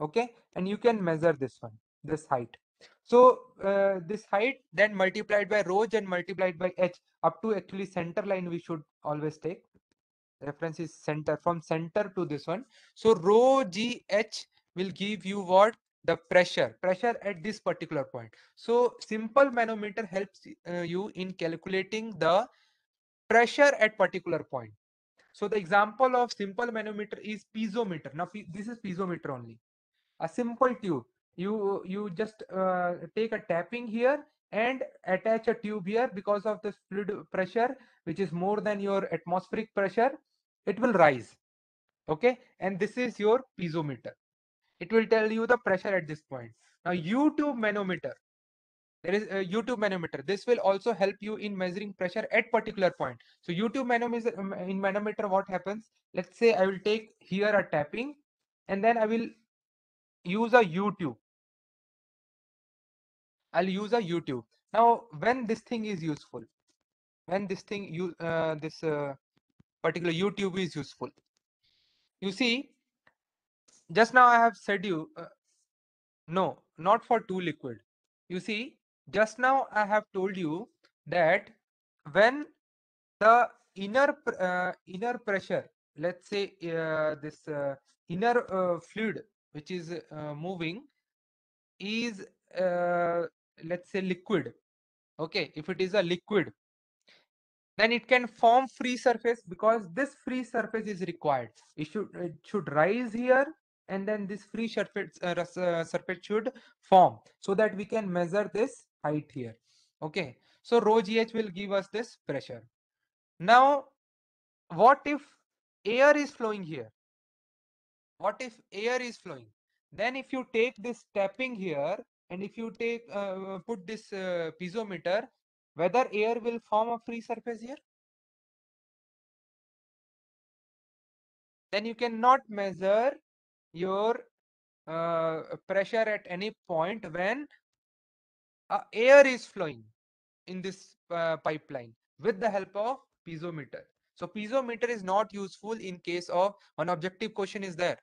okay and you can measure this one this height so uh, this height then multiplied by rho and multiplied by h up to actually center line we should always take reference is center from center to this one so rho gh will give you what the pressure pressure at this particular point so simple manometer helps uh, you in calculating the pressure at particular point so the example of simple manometer is piezometer now this is piezometer only a simple tube you you just uh, take a tapping here and attach a tube here because of this fluid pressure which is more than your atmospheric pressure it will rise okay and this is your piezometer it will tell you the pressure at this point now u2 manometer there is a uh, u2 manometer this will also help you in measuring pressure at particular point so u2 manometer um, in manometer what happens let's say i will take here a tapping and then i will use a u2 i'll use a u2 now when this thing is useful when this thing you uh, this uh, particular YouTube is useful. You see, just now I have said you, uh, no, not for two liquid. You see, just now I have told you that when the inner uh, inner pressure, let's say uh, this uh, inner uh, fluid which is uh, moving is let's say liquid. Okay, if it is a liquid, then it can form free surface because this free surface is required it should it should rise here and then this free surface uh, uh surface should form so that we can measure this height here okay so rho gh will give us this pressure now what if air is flowing here what if air is flowing then if you take this tapping here and if you take uh, put this uh, piezometer whether air will form a free surface here then you cannot measure your uh, pressure at any point when uh, air is flowing in this uh, pipeline with the help of piezometer so piezometer is not useful in case of an objective question is there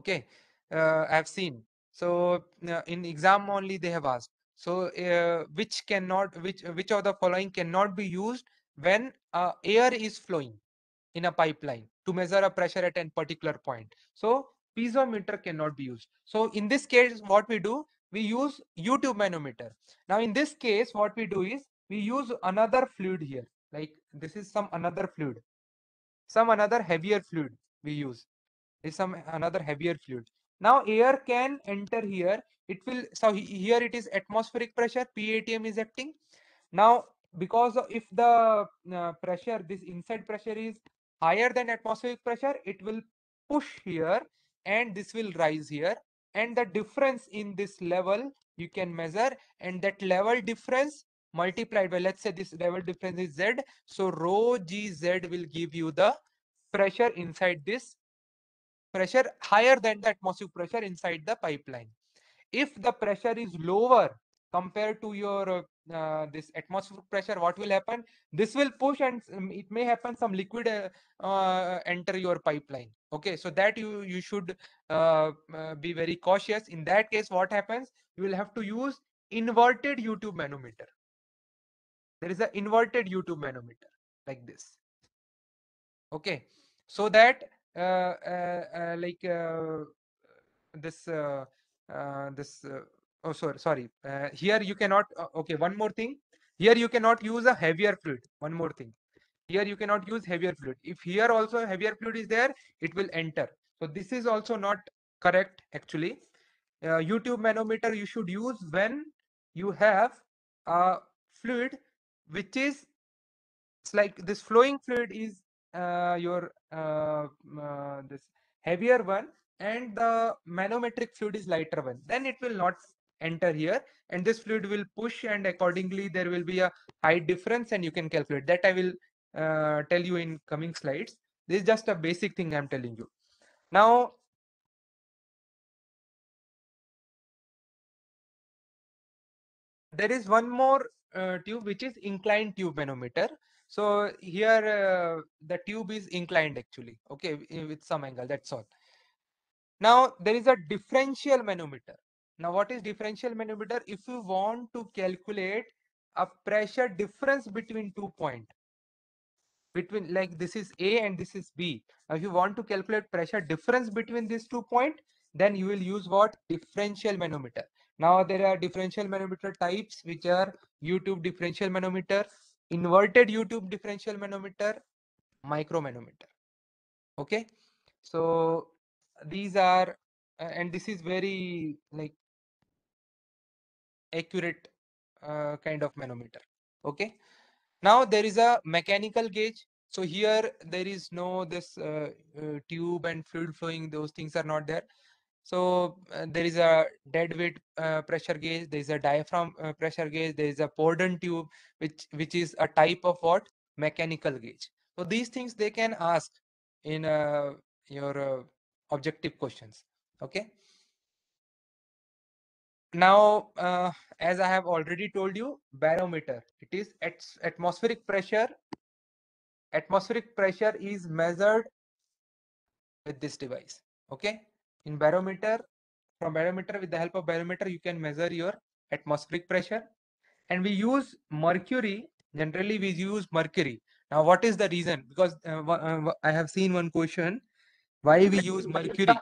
okay uh, i've seen so uh, in exam only they have asked so uh, which cannot, which which of the following cannot be used when uh, air is flowing in a pipeline to measure a pressure at a particular point. So piezometer cannot be used. So in this case, what we do, we use U tube manometer. Now in this case, what we do is we use another fluid here. Like this is some another fluid, some another heavier fluid we use. is some another heavier fluid. Now air can enter here. It will, so here it is atmospheric pressure, PATM is acting. Now, because if the uh, pressure, this inside pressure is higher than atmospheric pressure, it will push here and this will rise here. And the difference in this level you can measure and that level difference multiplied by let's say this level difference is z so rho gz will give you the pressure inside this pressure higher than the atmospheric pressure inside the pipeline. If the pressure is lower compared to your uh, uh this atmospheric pressure, what will happen? This will push and um, it may happen some liquid uh, uh, enter your pipeline. Okay, so that you, you should uh, uh, be very cautious. In that case, what happens? You will have to use inverted U-tube manometer. There is an inverted U-tube manometer like this. Okay, so that uh, uh, uh, like this this oh sorry sorry here you cannot okay one more thing here you cannot use a heavier fluid one more thing here you cannot use heavier fluid if here also heavier fluid is there it will enter so this is also not correct actually uh, youtube manometer you should use when you have a fluid which is it's like this flowing fluid is uh, your uh, uh, this heavier one and the manometric fluid is lighter one then it will not enter here and this fluid will push and accordingly there will be a height difference and you can calculate that i will uh, tell you in coming slides this is just a basic thing i'm telling you now there is one more uh, tube which is inclined tube manometer so here uh, the tube is inclined actually okay uh, with some angle that's all now there is a differential manometer now what is differential manometer if you want to calculate a pressure difference between two point between like this is a and this is b now if you want to calculate pressure difference between these two point then you will use what differential manometer now there are differential manometer types which are youtube differential manometer inverted YouTube differential manometer, micromanometer. Okay, so these are, uh, and this is very like accurate uh, kind of manometer. Okay, now there is a mechanical gauge. So here there is no this uh, uh tube and fluid flowing; those things are not there. So uh, there is a dead weight uh, pressure gauge. There is a diaphragm uh, pressure gauge. There is a Porden tube, which which is a type of what mechanical gauge. So these things they can ask in uh, your uh, objective questions. Okay. Now, uh, as I have already told you, barometer. It is at atmospheric pressure. Atmospheric pressure is measured with this device. Okay in barometer, from barometer, with the help of barometer, you can measure your atmospheric pressure. And we use mercury, generally we use mercury. Now, what is the reason? Because uh, uh I have seen one question, why we use mercury?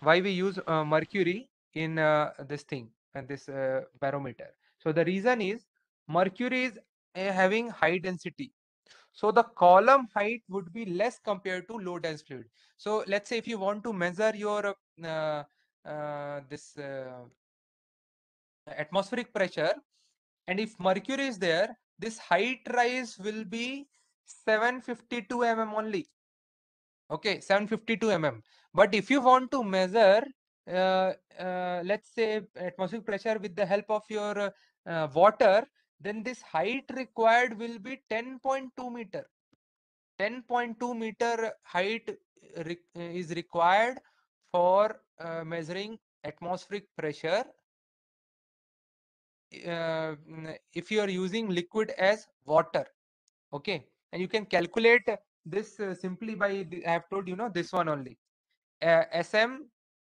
Why we use uh, mercury in uh, this thing and uh, this barometer? So the reason is mercury is having high density so the column height would be less compared to low dense fluid. So let's say if you want to measure your uh, uh, this uh, atmospheric pressure and if mercury is there, this height rise will be 752 mm only. Okay, 752 mm. But if you want to measure, uh, uh, let's say atmospheric pressure with the help of your uh, water, then this height required will be 10.2 meter 10.2 meter height uh, uh, is required for uh, measuring atmospheric pressure uh, if you are using liquid as water okay and you can calculate this uh, simply by the, i have told you know this one only uh, sm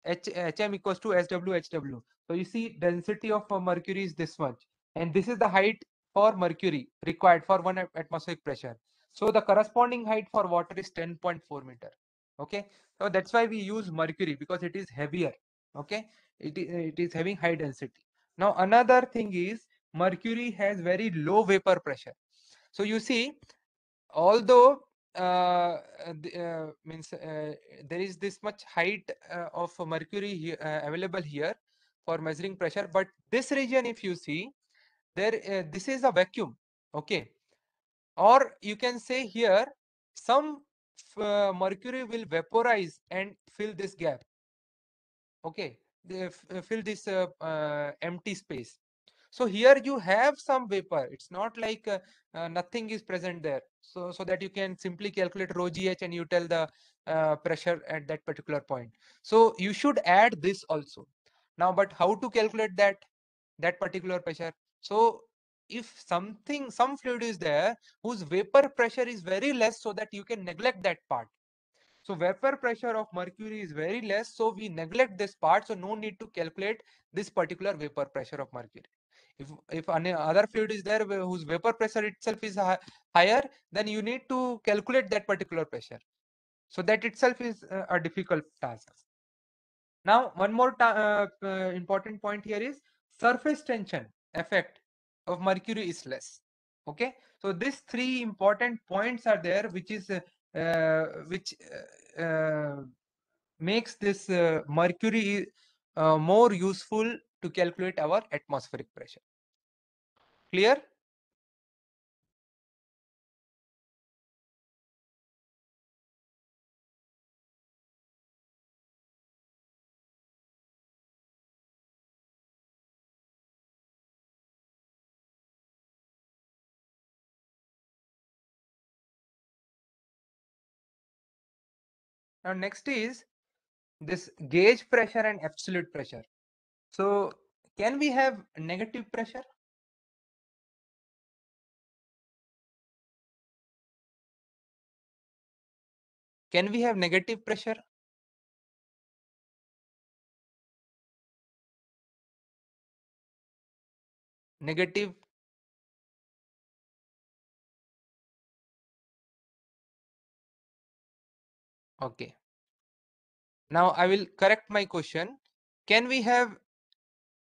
H, hm equals to sw hw so you see density of mercury is this much and this is the height for mercury required for one atmospheric pressure. So the corresponding height for water is 10.4 meter. Okay. So that's why we use mercury because it is heavier. Okay. It, it is having high density. Now another thing is mercury has very low vapor pressure. So you see, although uh, uh, means uh, there is this much height uh, of mercury he uh, available here for measuring pressure, but this region, if you see, there uh, this is a vacuum okay or you can say here some uh, mercury will vaporize and fill this gap okay they uh, fill this uh, uh, empty space so here you have some vapor it's not like uh, nothing is present there so so that you can simply calculate rho gh and you tell the pressure at that particular point so you should add this also now but how to calculate that that particular pressure so if something, some fluid is there whose vapor pressure is very less so that you can neglect that part. So vapor pressure of mercury is very less. So we neglect this part. So no need to calculate this particular vapor pressure of mercury. If, if any other fluid is there whose vapor pressure itself is higher, then you need to calculate that particular pressure. So that itself is a difficult task. Now, one more uh, uh, important point here is surface tension effect of mercury is less okay so these three important points are there which is uh, which uh, uh makes this uh, mercury uh, more useful to calculate our atmospheric pressure clear Now next is this gauge pressure and absolute pressure. So can we have negative pressure? Can we have negative pressure? Negative Okay. Now I will correct my question. Can we have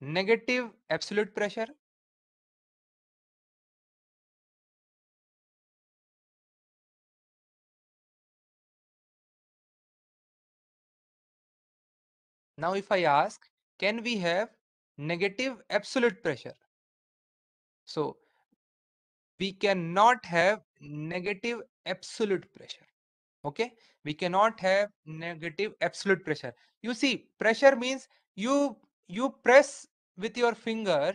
negative absolute pressure? Now if I ask, can we have negative absolute pressure? So we cannot have negative absolute pressure okay we cannot have negative absolute pressure you see pressure means you you press with your finger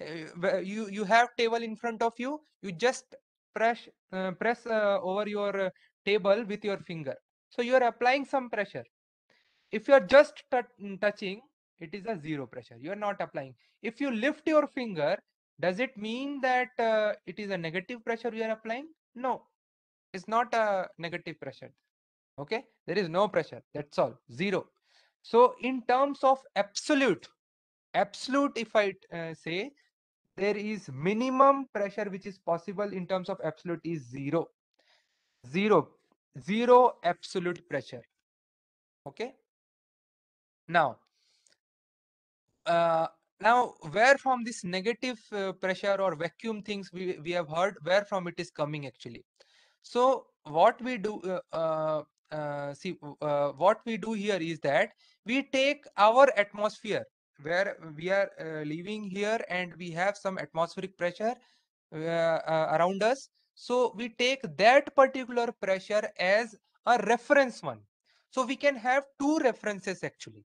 eh, you you have table in front of you you just press uh, press uh, over your uh, table with your finger so you are applying some pressure if you are just mm, touching it is a zero pressure you are not applying if you lift your finger does it mean that it is a negative pressure you are applying no is not a negative pressure okay there is no pressure that's all zero so in terms of absolute absolute if i uh, say there is minimum pressure which is possible in terms of absolute is zero zero zero absolute pressure okay now uh, now where from this negative uh, pressure or vacuum things we, we have heard where from it is coming actually so what we do, uh, uh, uh see, uh, what we do here is that we take our atmosphere where we are uh, living here and we have some atmospheric pressure around us. So we take that particular pressure as a reference one. So we can have two references actually.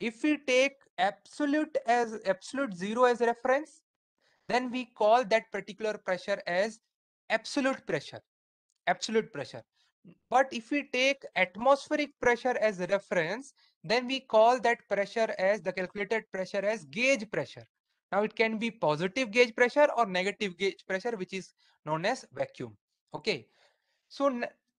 If we take absolute as absolute zero as reference, then we call that particular pressure as absolute pressure absolute pressure. But if we take atmospheric pressure as reference, then we call that pressure as the calculated pressure as gauge pressure. Now it can be positive gauge pressure or negative gauge pressure, which is known as vacuum. Okay. So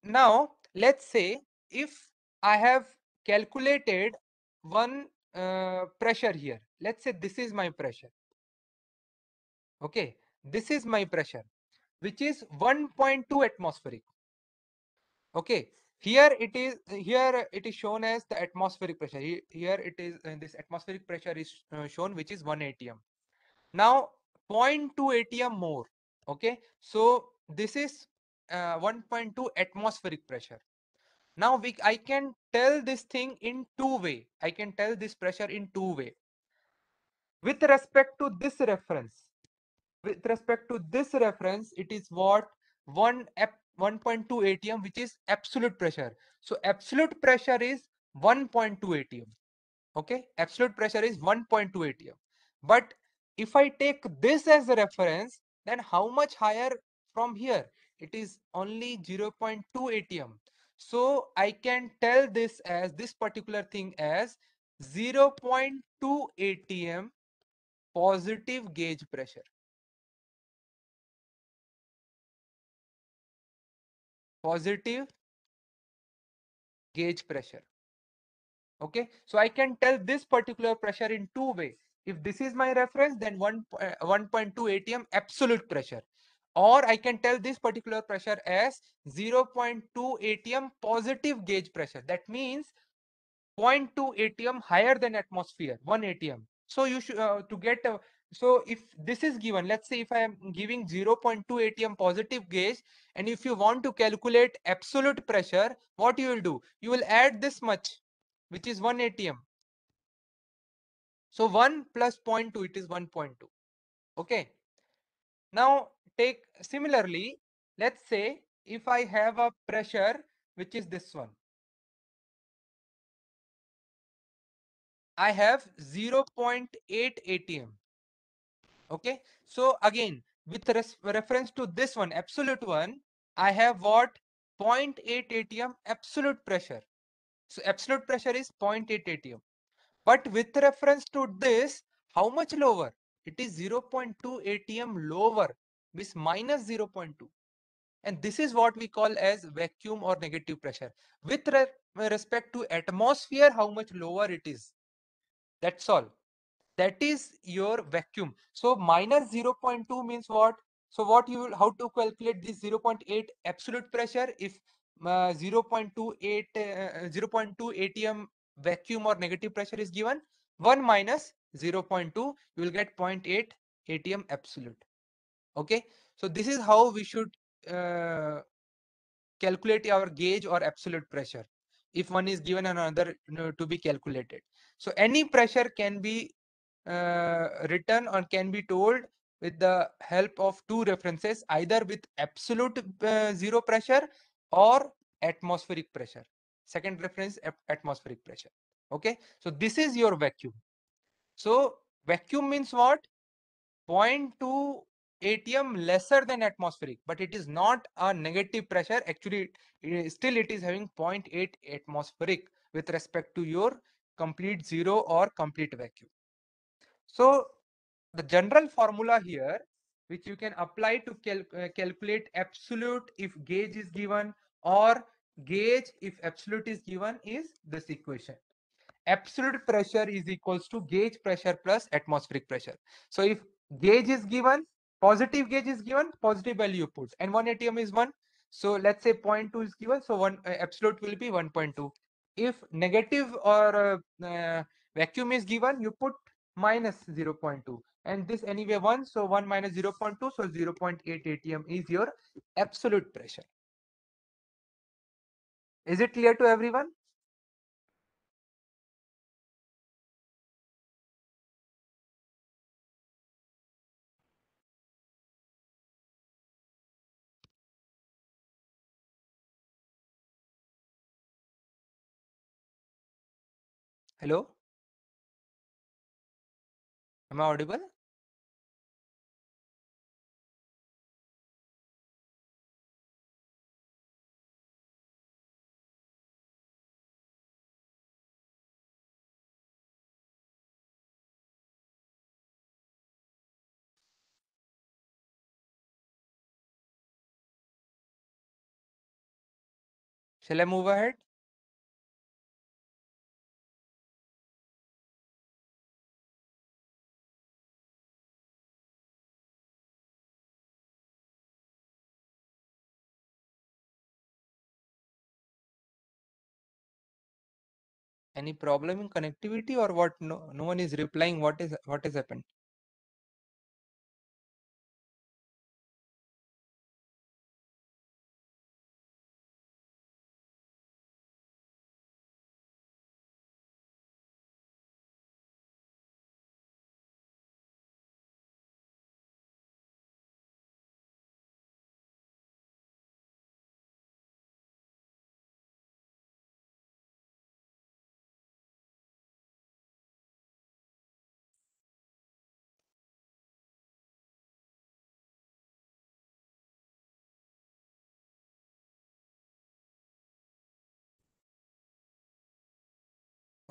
now let's say if I have calculated one uh, pressure here, let's say this is my pressure. Okay. This is my pressure which is 1.2 atmospheric okay here it is here it is shown as the atmospheric pressure here it is uh, this atmospheric pressure is uh, shown which is 1 atm now 0.2 atm more okay so this is uh, 1.2 atmospheric pressure now we i can tell this thing in two way i can tell this pressure in two way with respect to this reference with respect to this reference, it is what 1 1.2 atm, which is absolute pressure. So absolute pressure is 1.2 atm. Okay, absolute pressure is 1.2 atm. But if I take this as a reference, then how much higher from here? It is only 0.2 atm. So I can tell this as this particular thing as 0.2 atm positive gauge pressure. positive gauge pressure okay so i can tell this particular pressure in two way if this is my reference then 1 uh, 1.2 atm absolute pressure or i can tell this particular pressure as 0.2 atm positive gauge pressure that means 0.2 atm higher than atmosphere 1 atm so you should uh, to get a so if this is given, let's say if I am giving 0.2 atm positive gauge, and if you want to calculate absolute pressure, what you will do? You will add this much, which is 1 atm. So 1 plus 0.2, it is 1.2. Okay. Now take similarly, let's say if I have a pressure, which is this one. I have 0.8 atm. Okay. So again, with res reference to this one, absolute one, I have what 0.8 atm absolute pressure. So absolute pressure is 0.8 atm. But with reference to this, how much lower? It is 0.2 atm lower, means minus 0.2. And this is what we call as vacuum or negative pressure. With re respect to atmosphere, how much lower it is. That's all that is your vacuum so minus 0.2 means what so what you will how to calculate this 0.8 absolute pressure if uh, 0.28 uh, uh 0.2 atm vacuum or negative pressure is given 1 minus 0.2 you will get 0.8 atm absolute okay so this is how we should uh, calculate our gauge or absolute pressure if one is given another you know, to be calculated so any pressure can be uh, written or can be told with the help of two references, either with absolute uh, zero pressure or atmospheric pressure. Second reference, atmospheric pressure. Okay, so this is your vacuum. So vacuum means what? 0.2 atm lesser than atmospheric but it is not a negative pressure actually it, still it is having 0.8 atmospheric with respect to your complete zero or complete vacuum so the general formula here, which you can apply to cal uh, calculate absolute if gauge is given or gauge if absolute is given is this equation. Absolute pressure is equals to gauge pressure plus atmospheric pressure. So if gauge is given, positive gauge is given, positive value put and 1 atm is 1. So let's say 0.2 is given. So one uh, absolute will be 1.2. If negative or uh, uh, vacuum is given, you put minus 0.2 and this anyway 1 so 1 minus 0.2 so 0.8 atm is your absolute pressure is it clear to everyone hello Am I audible? Shall I move ahead? any problem in connectivity or what no, no one is replying what is what has happened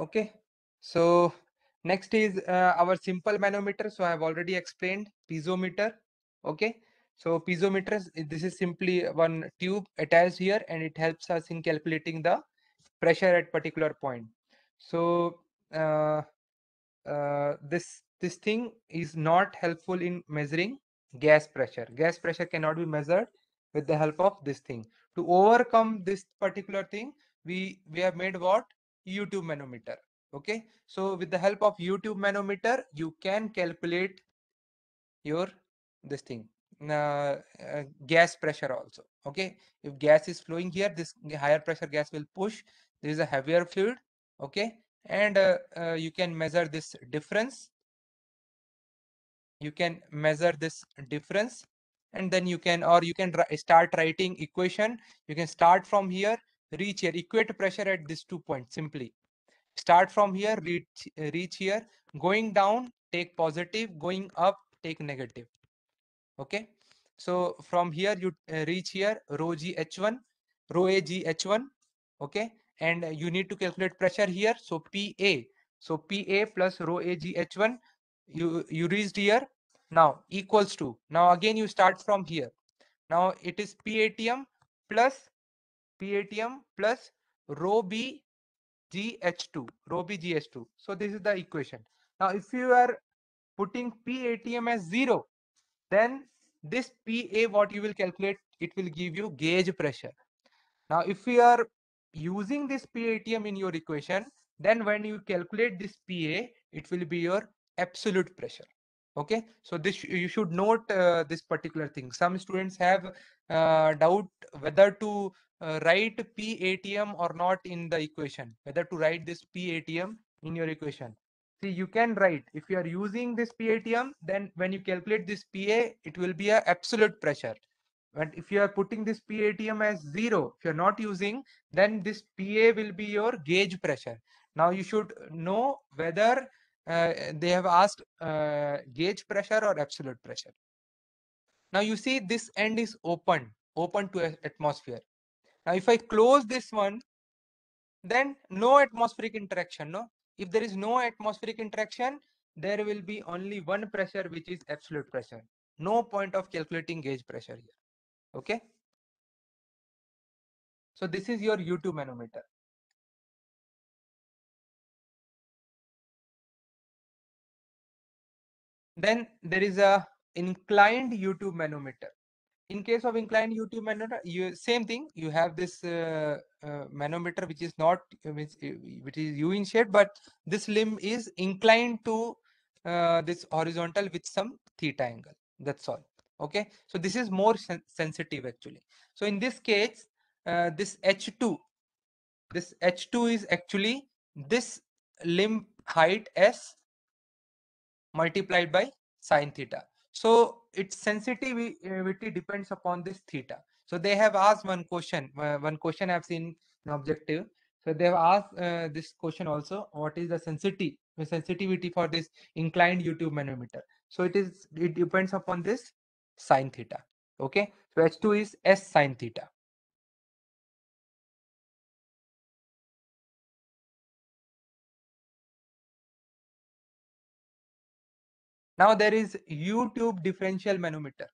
okay so next is uh, our simple manometer so i have already explained piezometer okay so piezometer this is simply one tube attached here and it helps us in calculating the pressure at particular point so uh, uh, this this thing is not helpful in measuring gas pressure gas pressure cannot be measured with the help of this thing to overcome this particular thing we we have made what YouTube manometer. Okay. So with the help of YouTube manometer, you can calculate your this thing uh, uh, gas pressure also. Okay. If gas is flowing here, this higher pressure gas will push. There is a heavier fluid. Okay. And uh, uh, you can measure this difference. You can measure this difference and then you can or you can start writing equation you can start from here reach here, equate pressure at these two points simply. Start from here, mm-hmm. reach, reach here, going down, take positive, going up, take negative. Okay. So from here, you uh, reach here, rho g h1, rho a g h1. Okay. And you need to calculate pressure here. So PA. So PA plus rho a g h1, you, you reached here. Now equals to, now again, you start from here. Now it is PATM plus PATM plus rho B GH2, rho B GH2. So this is the equation. Now, if you are putting PATM as zero, then this PA, what you will calculate, it will give you gauge pressure. Now, if you are using this PATM in your equation, then when you calculate this PA, it will be your absolute pressure. Okay, so this you should note uh, this particular thing. Some students have uh, doubt whether to uh, write atm or not in the equation, whether to write this p atm in your equation. See, you can write, if you are using this p atm, then when you calculate this PA, it will be a absolute pressure. But if you are putting this p atm as zero, if you're not using, then this PA will be your gauge pressure. Now you should know whether uh, they have asked uh, gauge pressure or absolute pressure. Now you see this end is open, open to atmosphere. Now, if I close this one, then no atmospheric interaction, no? If there is no atmospheric interaction, there will be only one pressure, which is absolute pressure. No point of calculating gauge pressure here, okay? So this is your U2 manometer. Then there is a inclined U2 manometer in case of inclined u tube manometer you same thing you have this uh, uh, manometer which is not uh, which, uh, which is u in shape but this limb is inclined to uh, this horizontal with some theta angle that's all okay so this is more sen sensitive actually so in this case uh, this h2 this h2 is actually this limb height s multiplied by sine theta so its sensitivity depends upon this theta. So they have asked one question, uh, one question I've seen in objective. So they have asked uh, this question also, what is the sensitivity, the sensitivity for this inclined YouTube manometer? So it is, it depends upon this sine theta. Okay. So H2 is S sine theta. Now there is YouTube differential manometer.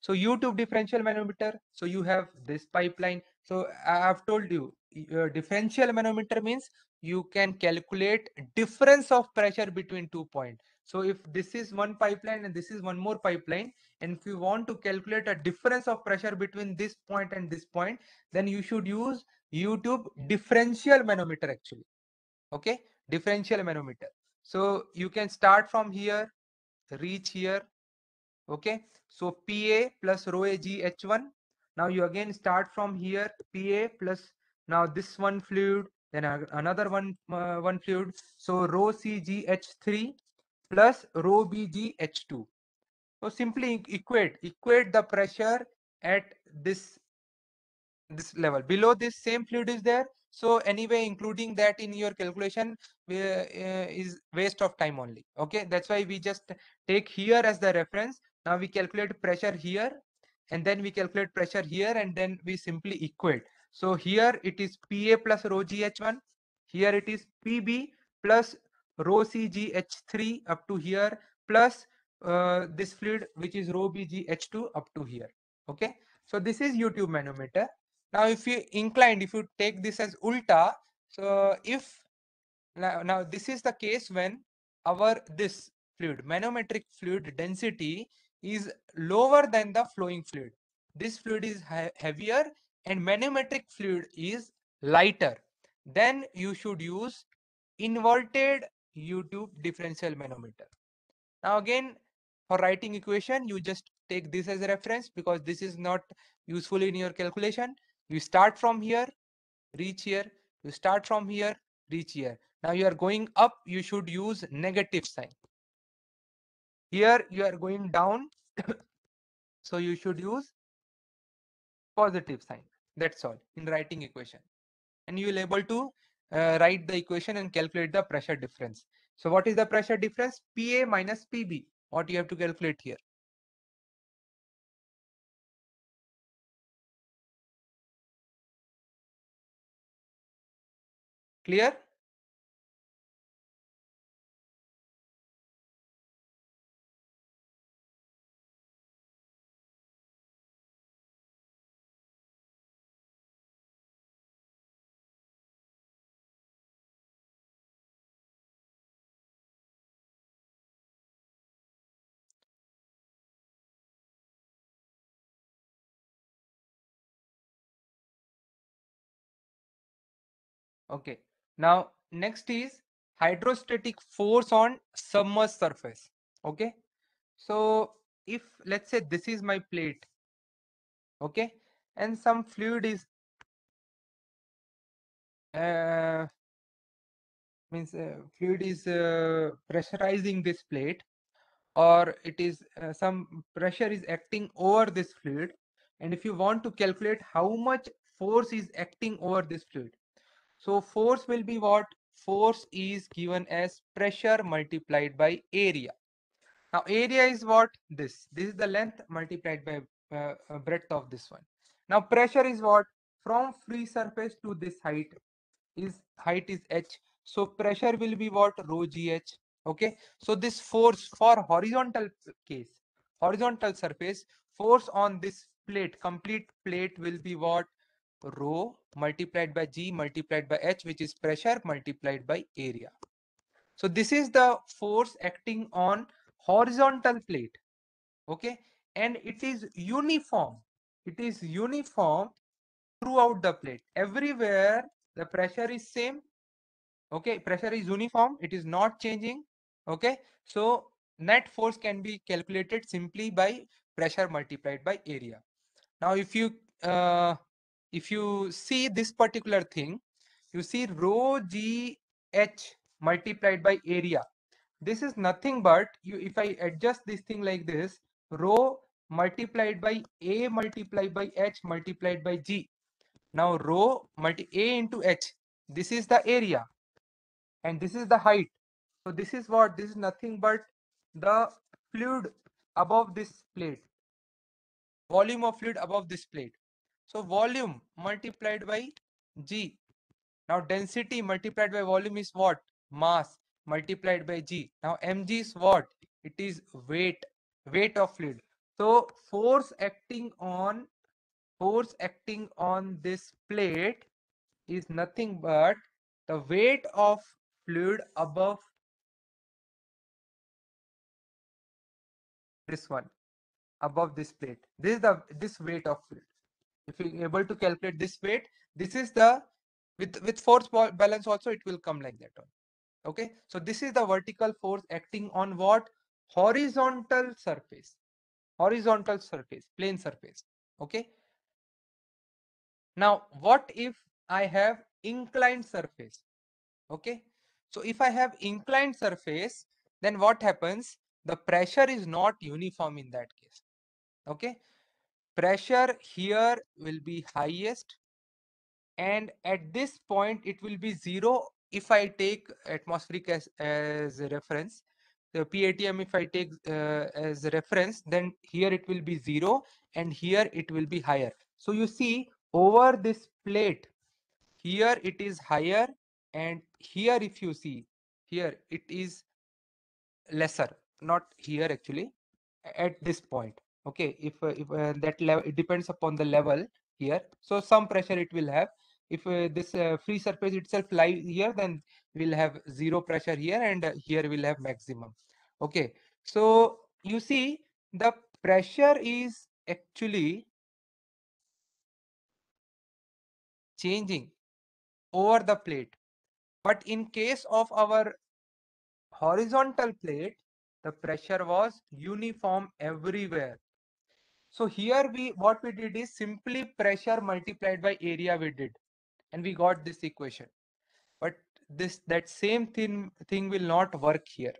So YouTube differential manometer. So you have this pipeline. So I've told you uh, differential manometer means you can calculate difference of pressure between two points. So if this is one pipeline and this is one more pipeline, and if you want to calculate a difference of pressure between this point and this point, then you should use YouTube differential manometer actually. Okay, differential manometer. So you can start from here reach here okay so pa plus rho a g h1 now you again start from here pa plus now this one fluid then another one uh, one fluid so rho c g h3 plus rho b g h2 so simply equate equate the pressure at this this level below this same fluid is there so anyway including that in your calculation eh, is waste of time only okay that's why we just take here as the reference now we calculate pressure here and then we calculate pressure here and then we simply equate so here it is pa plus rho gh1 here it is pb plus rho cgh3 up to here plus uh, this fluid which is rho bgh2 up to here okay so this is youtube manometer now, if you inclined, if you take this as ulta, so if now, now this is the case when our this fluid, manometric fluid density is lower than the flowing fluid. This fluid is heavier and manometric fluid is lighter. Then you should use inverted U-tube differential manometer. Now again, for writing equation, you just take this as a reference because this is not useful in your calculation. You start from here, reach here. You start from here, reach here. Now you are going up, you should use negative sign. Here you are going down, <coughs> so you should use positive sign. That's all in writing equation. And you will able to uh, write the equation and calculate the pressure difference. So what is the pressure difference? PA minus PB, what you have to calculate here. Clear? okay now, next is hydrostatic force on submerged surface. Okay. So if let's say this is my plate. Okay. And some fluid is uh, means uh, fluid is uh, pressurizing this plate or it is uh, some pressure is acting over this fluid and if you want to calculate how much force is acting over this fluid so force will be what? Force is given as pressure multiplied by area. Now area is what? This. This is the length multiplied by uh, uh breadth of this one. Now pressure is what? From free surface to this height is height is h. So pressure will be what? Rho gh. Okay. So this force for horizontal case, horizontal surface, force on this plate, complete plate will be what? rho multiplied by G multiplied by H, which is pressure multiplied by area. So this is the force acting on horizontal plate. Okay. And it is uniform. It is uniform throughout the plate. Everywhere the pressure is same. Okay. Pressure is uniform. It is not changing. Okay. So net force can be calculated simply by pressure multiplied by area. Now, if you uh, if you see this particular thing, you see rho GH multiplied by area. This is nothing but you. if I adjust this thing like this, rho multiplied by A multiplied by H multiplied by G. Now rho multi A into H, this is the area and this is the height. So this is what, this is nothing but the fluid above this plate, volume of fluid above this plate. So volume multiplied by G. Now density multiplied by volume is what? Mass multiplied by G. Now mg is what? It is weight, weight of fluid. So force acting on force acting on this plate is nothing but the weight of fluid above this one above this plate this is the this weight of fluid if you're able to calculate this weight this is the with with force balance also it will come like that one okay so this is the vertical force acting on what horizontal surface horizontal surface plane surface okay now what if i have inclined surface okay so if i have inclined surface then what happens the pressure is not uniform in that case okay pressure here will be highest and at this point it will be zero if i take atmospheric as, as a reference the patm if i take uh, as a reference then here it will be zero and here it will be higher so you see over this plate here it is higher and here if you see here it is lesser not here actually at this point okay if uh, if uh, that level it depends upon the level here so some pressure it will have if uh, this free surface itself lies here then we'll have zero pressure here and here we'll have maximum okay so you see the pressure is actually changing over the plate but in case of our horizontal plate the pressure was uniform everywhere so here we what we did is simply pressure multiplied by area we did and we got this equation. But this that same thing thing will not work here.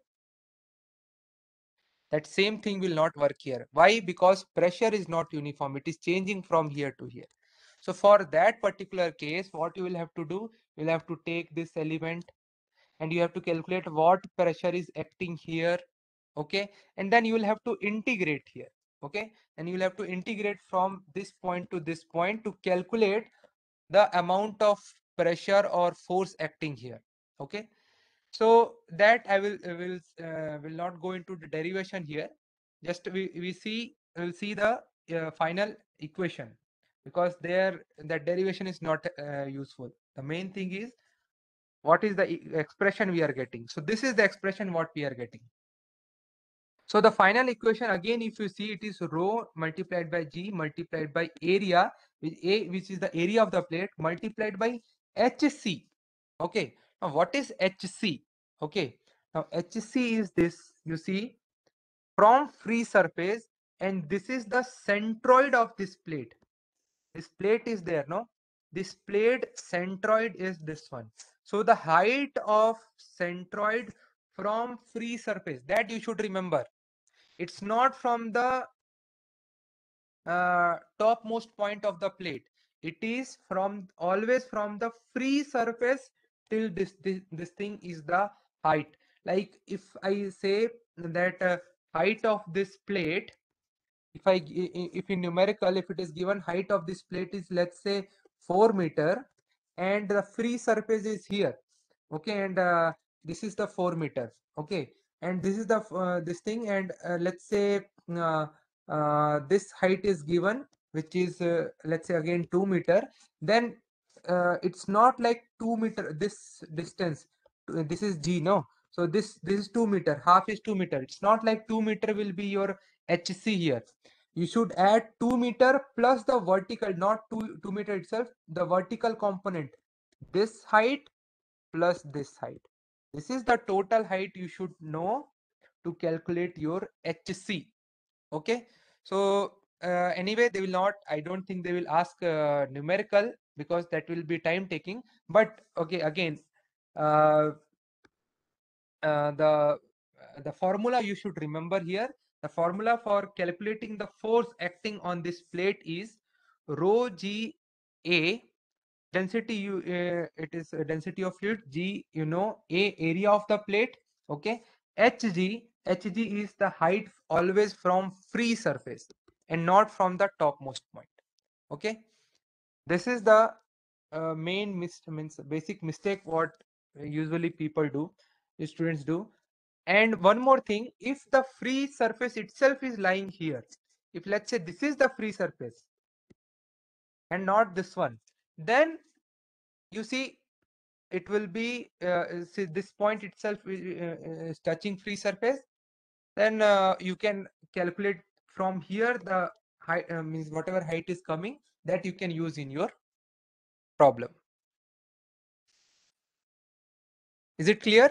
That same thing will not work here. Why? Because pressure is not uniform. It is changing from here to here. So for that particular case, what you will have to do, you'll have to take this element and you have to calculate what pressure is acting here okay and then you will have to integrate here okay and you'll have to integrate from this point to this point to calculate the amount of pressure or force acting here okay so that i will will uh, will not go into the derivation here just we we see we'll see the uh, final equation because there the derivation is not uh, useful the main thing is what is the expression we are getting so this is the expression what we are getting so the final equation again, if you see it is rho multiplied by G multiplied by area, which A, which is the area of the plate multiplied by HC. Okay. Now what is HC? Okay. Now HC is this, you see, from free surface and this is the centroid of this plate. This plate is there, no? This plate centroid is this one. So the height of centroid from free surface that you should remember it's not from the uh, topmost point of the plate it is from always from the free surface till this this, this thing is the height like if i say that uh, height of this plate if i if in numerical if it is given height of this plate is let's say 4 meter and the free surface is here okay and uh, this is the 4 meter okay and this is the uh, this thing and uh, let's say uh, uh, this height is given which is uh, let's say again 2 meter then it's not like 2 meter this distance this is g no so this this is 2 meter half is 2 meter it's not like 2 meter will be your hc here you should add 2 meter plus the vertical not 2 2 meter itself the vertical component this height plus this height this is the total height you should know to calculate your HC. Okay. So uh, anyway, they will not, I don't think they will ask uh, numerical because that will be time taking. But okay, again, uh, uh the, uh, the formula you should remember here, the formula for calculating the force acting on this plate is rho G A density you uh, it is eh, density of fluid g you know a area of the plate okay hg hg is the height always from free surface and not from the topmost point okay this is the uh, main mis means basic mistake what usually people do students do and one more thing if the free surface itself is lying here if let's say this is the free surface and not this one then you see it will be uh, see this point itself uh, uh, is touching free surface then uh, you can calculate from here the height means whatever height is coming that you can use in your problem is it clear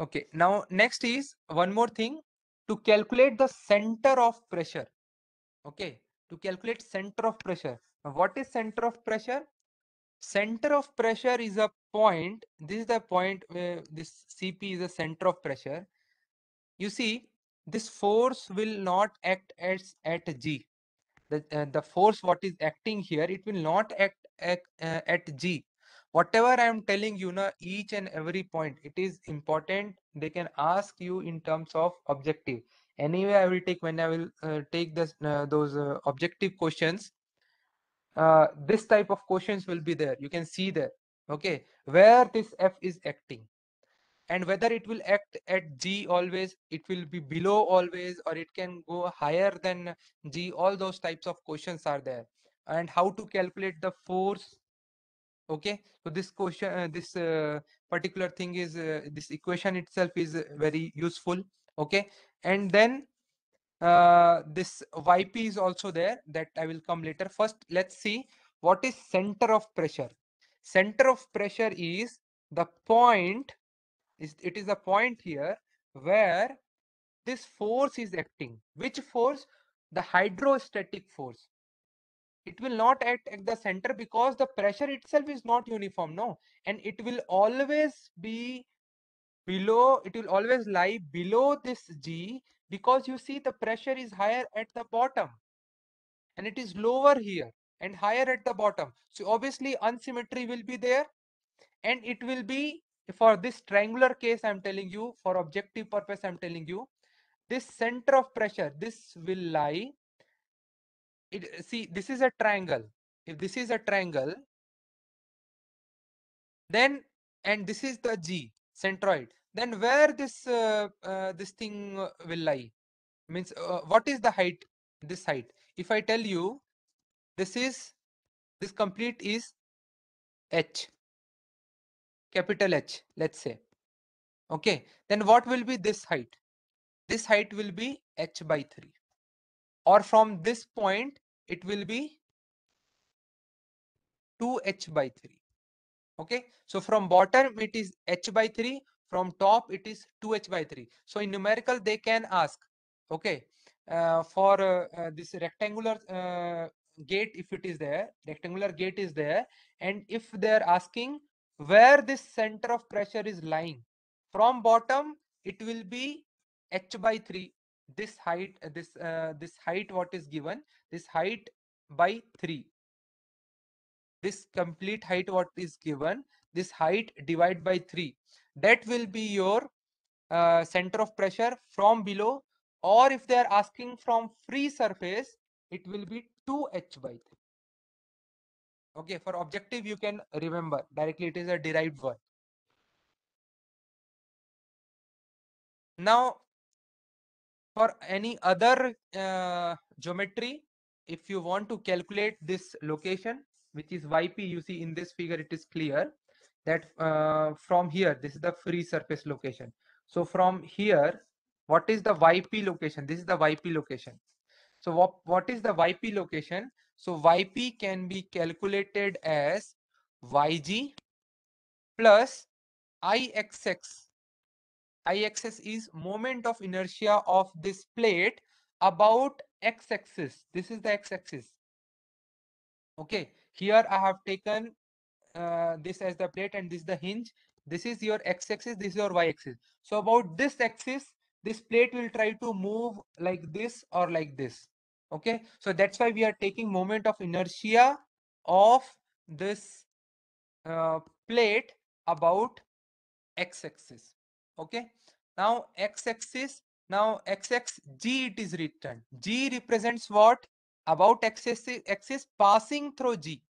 Okay, now next is one more thing to calculate the center of pressure. Okay, to calculate center of pressure. Now, what is center of pressure? Center of pressure is a point. This is the point where this CP is the center of pressure. You see, this force will not act as at G. The, uh, the force what is acting here, it will not act, act uh, at G whatever i am telling you na each and every point it is important they can ask you in terms of objective anyway i will take when i will uh, take this uh, those uh, objective questions uh, this type of questions will be there you can see there okay where this f is acting and whether it will act at g always it will be below always or it can go higher than g all those types of questions are there and how to calculate the force okay so this question uh, this uh, particular thing is uh, this equation itself is uh, very useful okay and then uh, this yp is also there that i will come later first let's see what is center of pressure center of pressure is the point is it is a point here where this force is acting which force the hydrostatic force it will not act at the center because the pressure itself is not uniform no and it will always be below it will always lie below this g because you see the pressure is higher at the bottom and it is lower here and higher at the bottom so obviously unsymmetry will be there and it will be for this triangular case i'm telling you for objective purpose i'm telling you this center of pressure this will lie it uh, see this is a triangle if this is a triangle then and this is the g centroid then where this uh, uh, this thing uh, will lie means uh, what is the height this height if i tell you this is this complete is h capital h let's say okay then what will be this height this height will be h by 3 or from this point it will be 2h by 3 okay so from bottom it is h by 3 from top it is 2h by 3 so in numerical they can ask okay uh, for uh, uh, this rectangular uh, gate if it is there rectangular gate is there and if they are asking where this center of pressure is lying from bottom it will be h by 3 this height uh, this uh, this height what is given this height by 3 this complete height what is given this height divide by 3 that will be your uh, center of pressure from below or if they are asking from free surface it will be 2h by 3 okay for objective you can remember directly it is a derived one now for any other uh, geometry, if you want to calculate this location, which is YP, you see in this figure, it is clear that uh, from here, this is the free surface location. So from here, what is the YP location? This is the YP location. So what, what is the YP location? So YP can be calculated as YG plus IXX i-axis is moment of inertia of this plate about x-axis this is the x-axis okay here i have taken uh, this as the plate and this is the hinge this is your x-axis this is your y-axis so about this axis this plate will try to move like this or like this okay so that's why we are taking moment of inertia of this uh, plate about x-axis okay now x-axis now x x g it is written g represents what about x-axis axis passing through g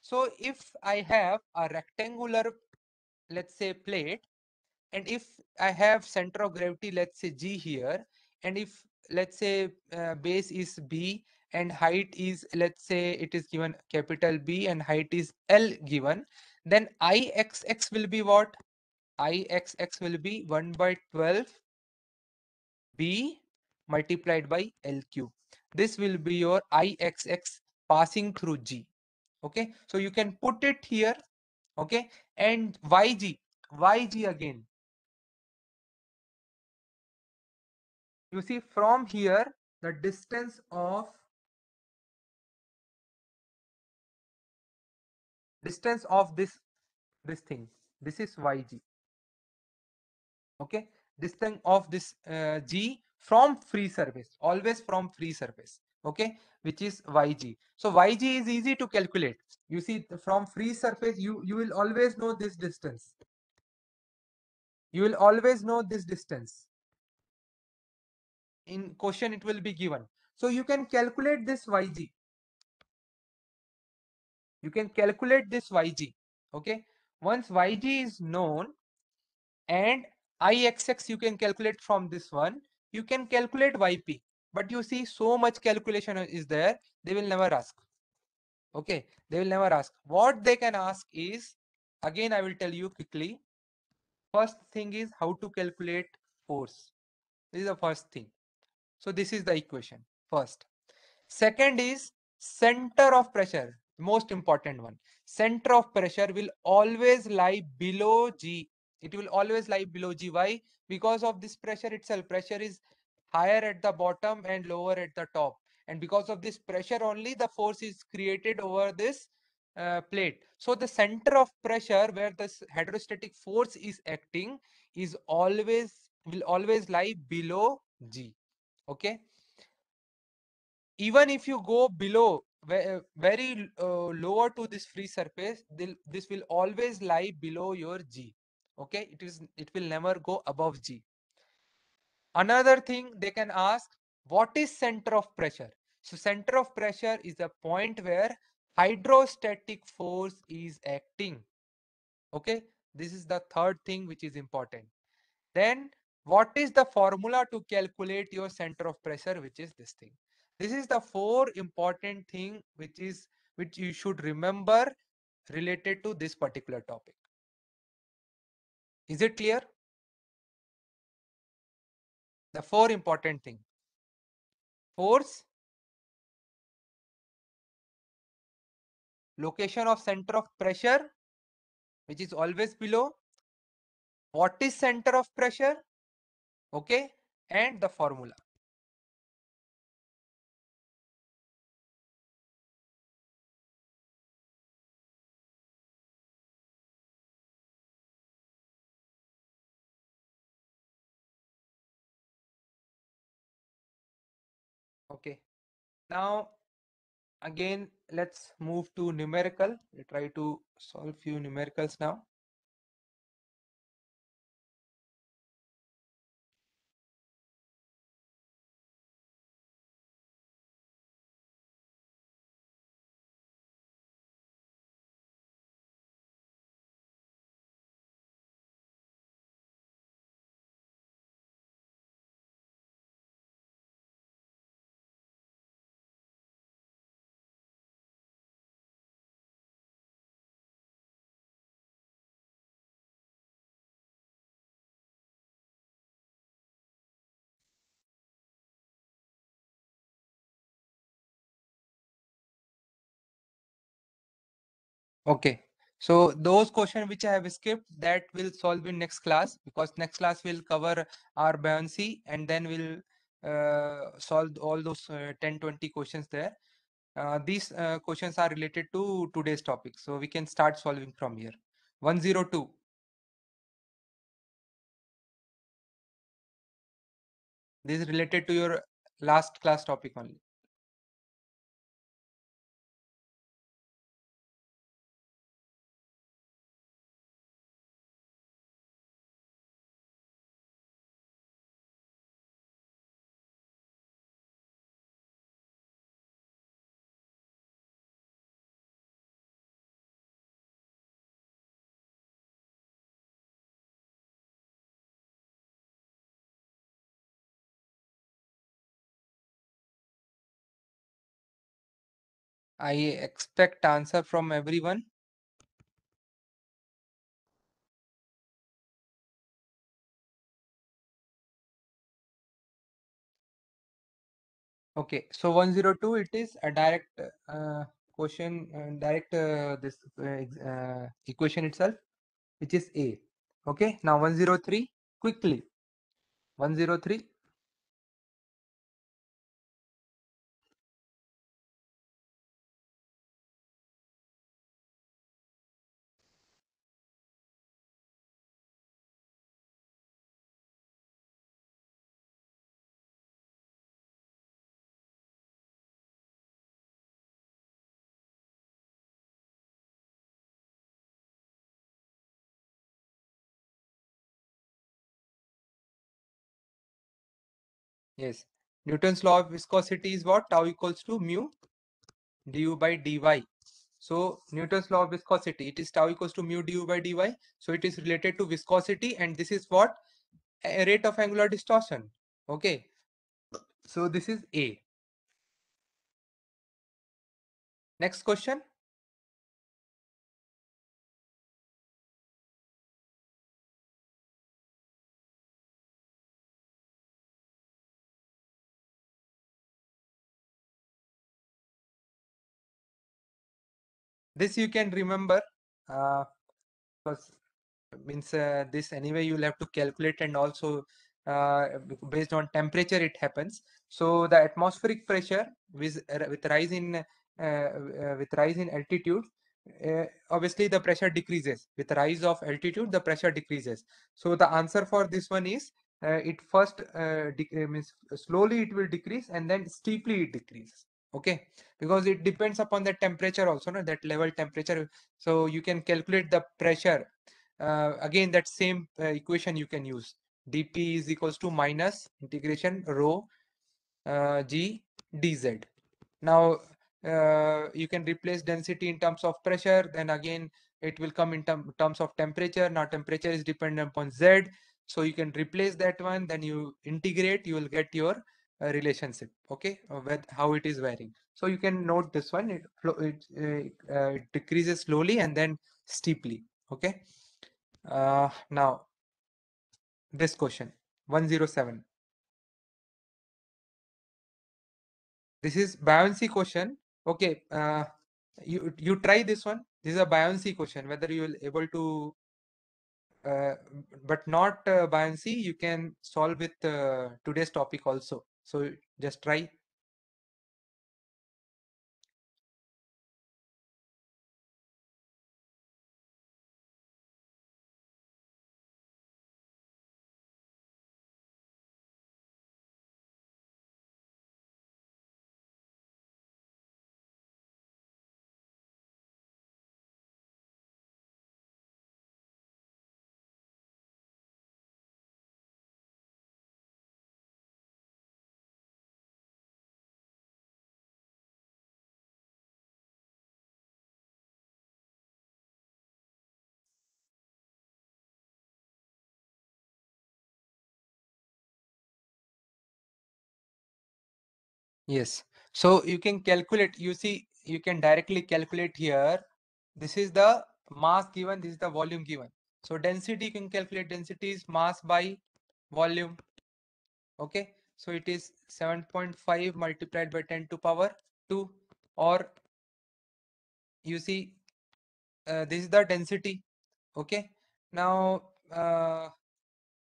so if i have a rectangular let's say plate and if i have center of gravity let's say g here and if let's say uh, base is b and height is let's say it is given capital b and height is l given then i x x will be what Ixx will be 1 by 12 B multiplied by LQ. This will be your Ixx passing through G. Okay. So you can put it here. Okay. And YG, YG again. You see from here, the distance of distance of this this thing this is yg okay this thing of this uh, g from free surface always from free surface okay which is yg so yg is easy to calculate you see from free surface you you will always know this distance you will always know this distance in question it will be given so you can calculate this yg you can calculate this yg okay once yg is known and IXX you can calculate from this one. You can calculate YP, but you see so much calculation is there. They will never ask. Okay, they will never ask. What they can ask is, again, I will tell you quickly. First thing is how to calculate force. This is the first thing. So this is the equation first. Second is center of pressure, most important one. Center of pressure will always lie below G it will always lie below gy because of this pressure itself pressure is higher at the bottom and lower at the top and because of this pressure only the force is created over this uh, plate. So the center of pressure where this hydrostatic force is acting is always will always lie below G. Okay. Even if you go below uh, very uh, lower to this free surface, this will always lie below your G okay it is it will never go above g another thing they can ask what is center of pressure so center of pressure is the point where hydrostatic force is acting okay this is the third thing which is important then what is the formula to calculate your center of pressure which is this thing this is the four important thing which is which you should remember related to this particular topic is it clear? The four important thing. Force, location of center of pressure, which is always below, what is center of pressure, okay, and the formula. okay now again let's move to numerical we try to solve few numericals now Okay. So those questions which I have skipped, that will solve in next class because next class will cover our buoyancy and then we'll uh, solve all those uh, 10, 20 questions there. Uh, these uh, questions are related to today's topic. So we can start solving from here. 102. This is related to your last class topic only. I expect answer from everyone. Okay, so 102, it is a direct uh, question, uh, direct uh, this uh, uh, equation itself, which is A. Okay, now 103, quickly. 103, Yes. Newton's law of viscosity is what? Tau equals to mu du by dy. So Newton's law of viscosity, it is tau equals to mu du by dy. So it is related to viscosity and this is what? A rate of angular distortion. Okay. So this is A. Next question. this you can remember uh, because means uh, this anyway you'll have to calculate and also uh, based on temperature it happens so the atmospheric pressure with uh, with rise in uh, uh, with rise in altitude obviously the pressure decreases with rise of altitude the pressure decreases so the answer for this one is it first means slowly it will decrease and then steeply it decreases okay because it depends upon the temperature also no? that level temperature so you can calculate the pressure uh, again that same uh, equation you can use dp is equals to minus integration rho uh, g dz now uh, you can replace density in terms of pressure then again it will come in term, terms of temperature now temperature is dependent upon z so you can replace that one then you integrate you will get your relationship okay uh, with how it is varying so you can note this one it, it, uh, uh, it decreases slowly and then steeply okay uh, now this question 107 this is buoyancy question okay uh, you you try this one this is a buoyancy question whether you will able to uh, but not uh, buoyancy you can solve with uh, today's topic also so just try Yes. So you can calculate, you see, you can directly calculate here. This is the mass given, this is the volume given. So density, you can calculate density is mass by volume. Okay. So it is 7.5 multiplied by 10 to power 2 or you see, uh, this is the density. Okay. Now, uh,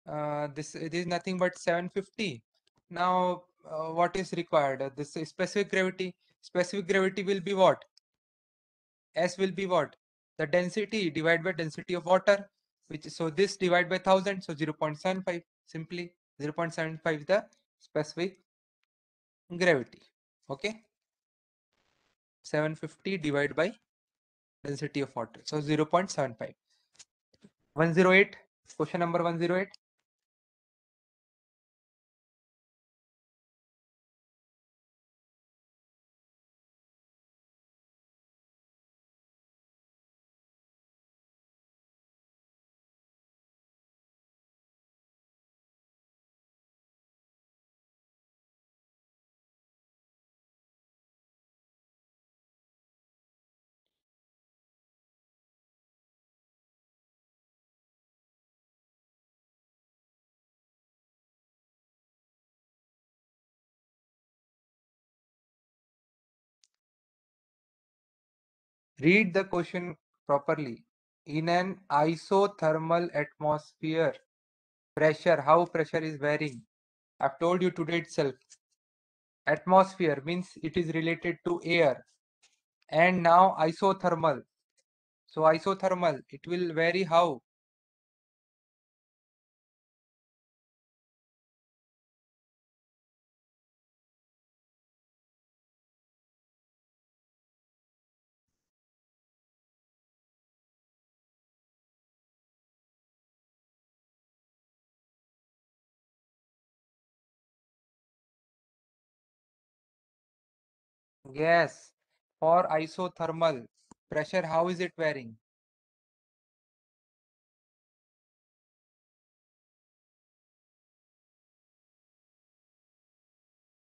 uh, this, it is nothing but 750. Now, uh, what is required this specific gravity specific gravity will be what s will be what the density divided by density of water which so this divided by 1000 so 0 0.75 simply 0 0.75 the specific gravity okay 750 divided by density of water so 0 0.75 108 question number 108 Read the question properly. In an isothermal atmosphere, pressure, how pressure is varying. I've told you today itself. Atmosphere means it is related to air. And now isothermal. So isothermal, it will vary how? Yes. For isothermal pressure, how is it varying?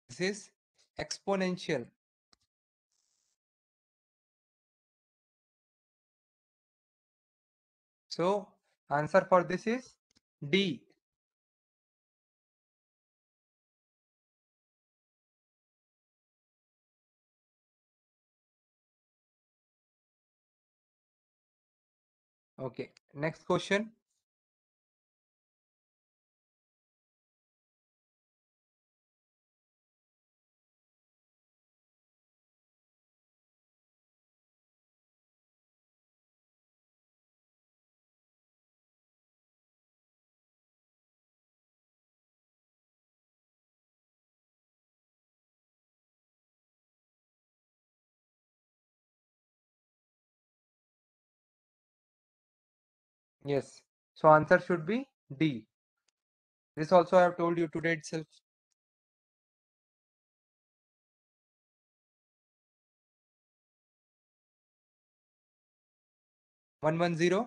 This is exponential. So answer for this is D. Okay, next question. Yes. So answer should be D. This also I have told you today itself. One one zero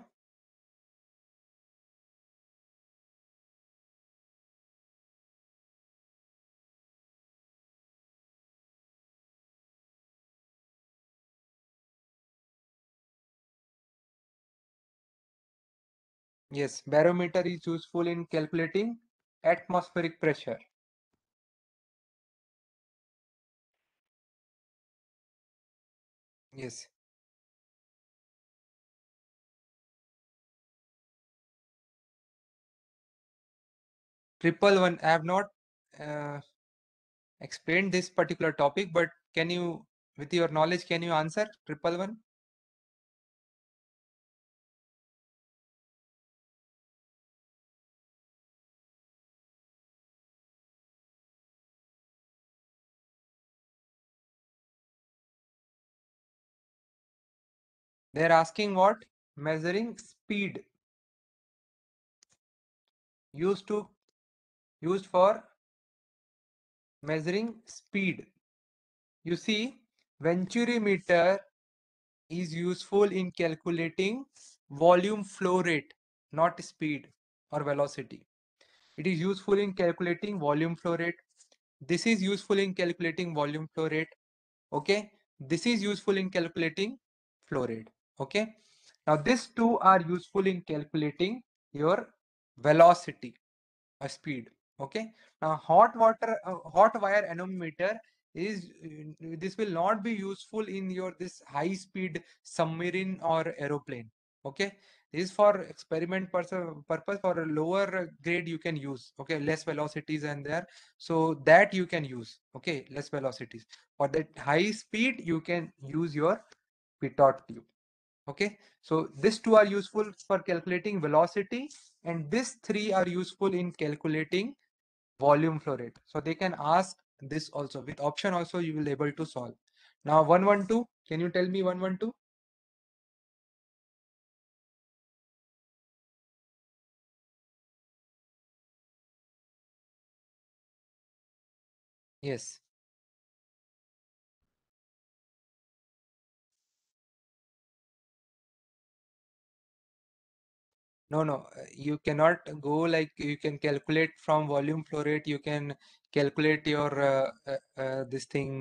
Yes, barometer is useful in calculating atmospheric pressure. Yes. Triple one, I have not uh, explained this particular topic, but can you, with your knowledge, can you answer triple one? They're asking what? Measuring speed used to used for measuring speed. You see, venturimeter is useful in calculating volume flow rate, not speed or velocity. It is useful in calculating volume flow rate. This is useful in calculating volume flow rate. Okay. This is useful in calculating flow rate okay now these two are useful in calculating your velocity a speed okay now hot water uh, hot wire anemometer is uh, this will not be useful in your this high speed submarine or aeroplane okay this is for experiment purpose for lower grade you can use okay less velocities and there so that you can use okay less velocities for that high speed you can use your pitot tube okay so these two are useful for calculating velocity and these three are useful in calculating volume flow rate so they can ask this also with option also you will able to solve now 112 can you tell me 112 yes no no uh, you cannot go like you can calculate from volume flow rate you can calculate your uh, uh, uh this thing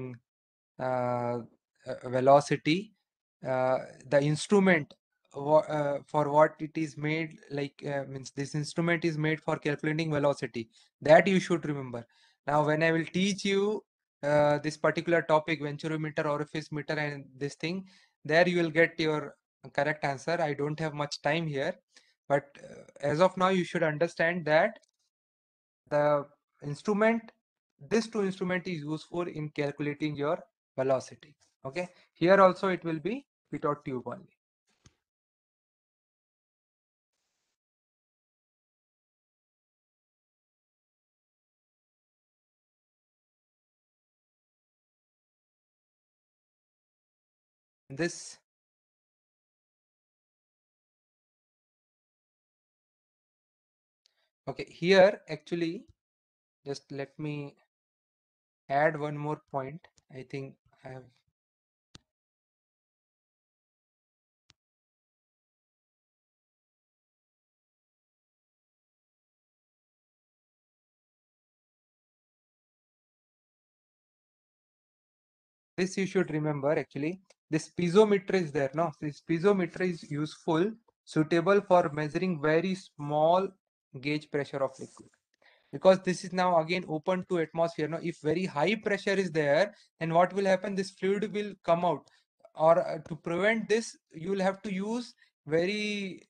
uh, velocity the instrument for what it is made like means this instrument is made for calculating velocity that you should remember now when i will teach you uh, this particular topic venturometer orifice meter and this thing there you will get your correct answer i don't have much time here but uh, as of now you should understand that the instrument this two instrument is useful in calculating your velocity okay here also it will be bit or tube only this okay here actually just let me add one more point i think i have this you should remember actually this piezometer is there now. this piezometer is useful suitable for measuring very small gauge pressure of liquid because this is now again open to atmosphere now if very high pressure is there then what will happen this fluid will come out or uh, to prevent this you will have to use very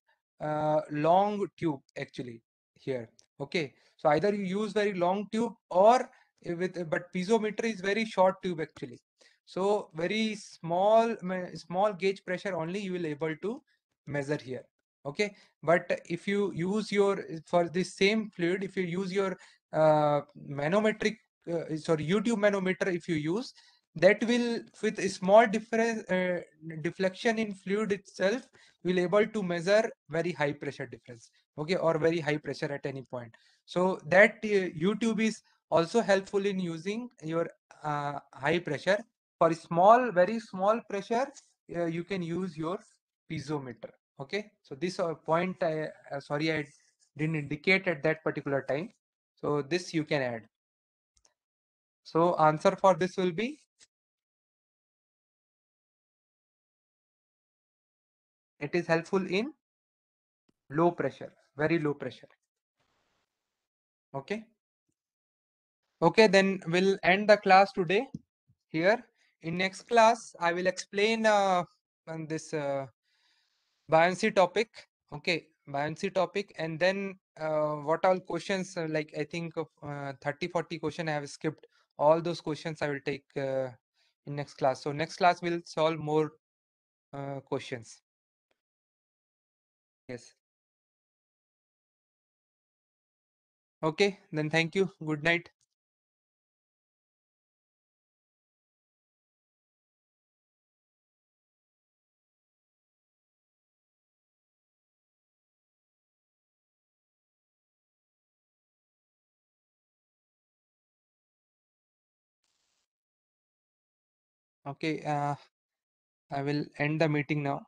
uh, long tube actually here okay so either you use very long tube or eh, with but piezometer is very short tube actually so very small small gauge pressure only you will able to measure here okay but if you use your for this same fluid if you use your uh, manometric uh, sorry youtube manometer if you use that will with a small difference uh, deflection in fluid itself will able to measure very high pressure difference okay or very high pressure at any point so that uh, youtube is also helpful in using your uh, high pressure for small very small pressure uh, you can use your piezometer okay so this uh, point i uh, uh, sorry i didn't indicate at that particular time so this you can add so answer for this will be it is helpful in low pressure very low pressure okay okay then we'll end the class today here in next class i will explain uh, this uh, buoyancy topic okay buoyancy topic and then uh, what all questions uh, like i think uh, 30 40 question i have skipped all those questions i will take uh, in next class so next class will solve more uh, questions yes okay then thank you good night Okay, uh, I will end the meeting now.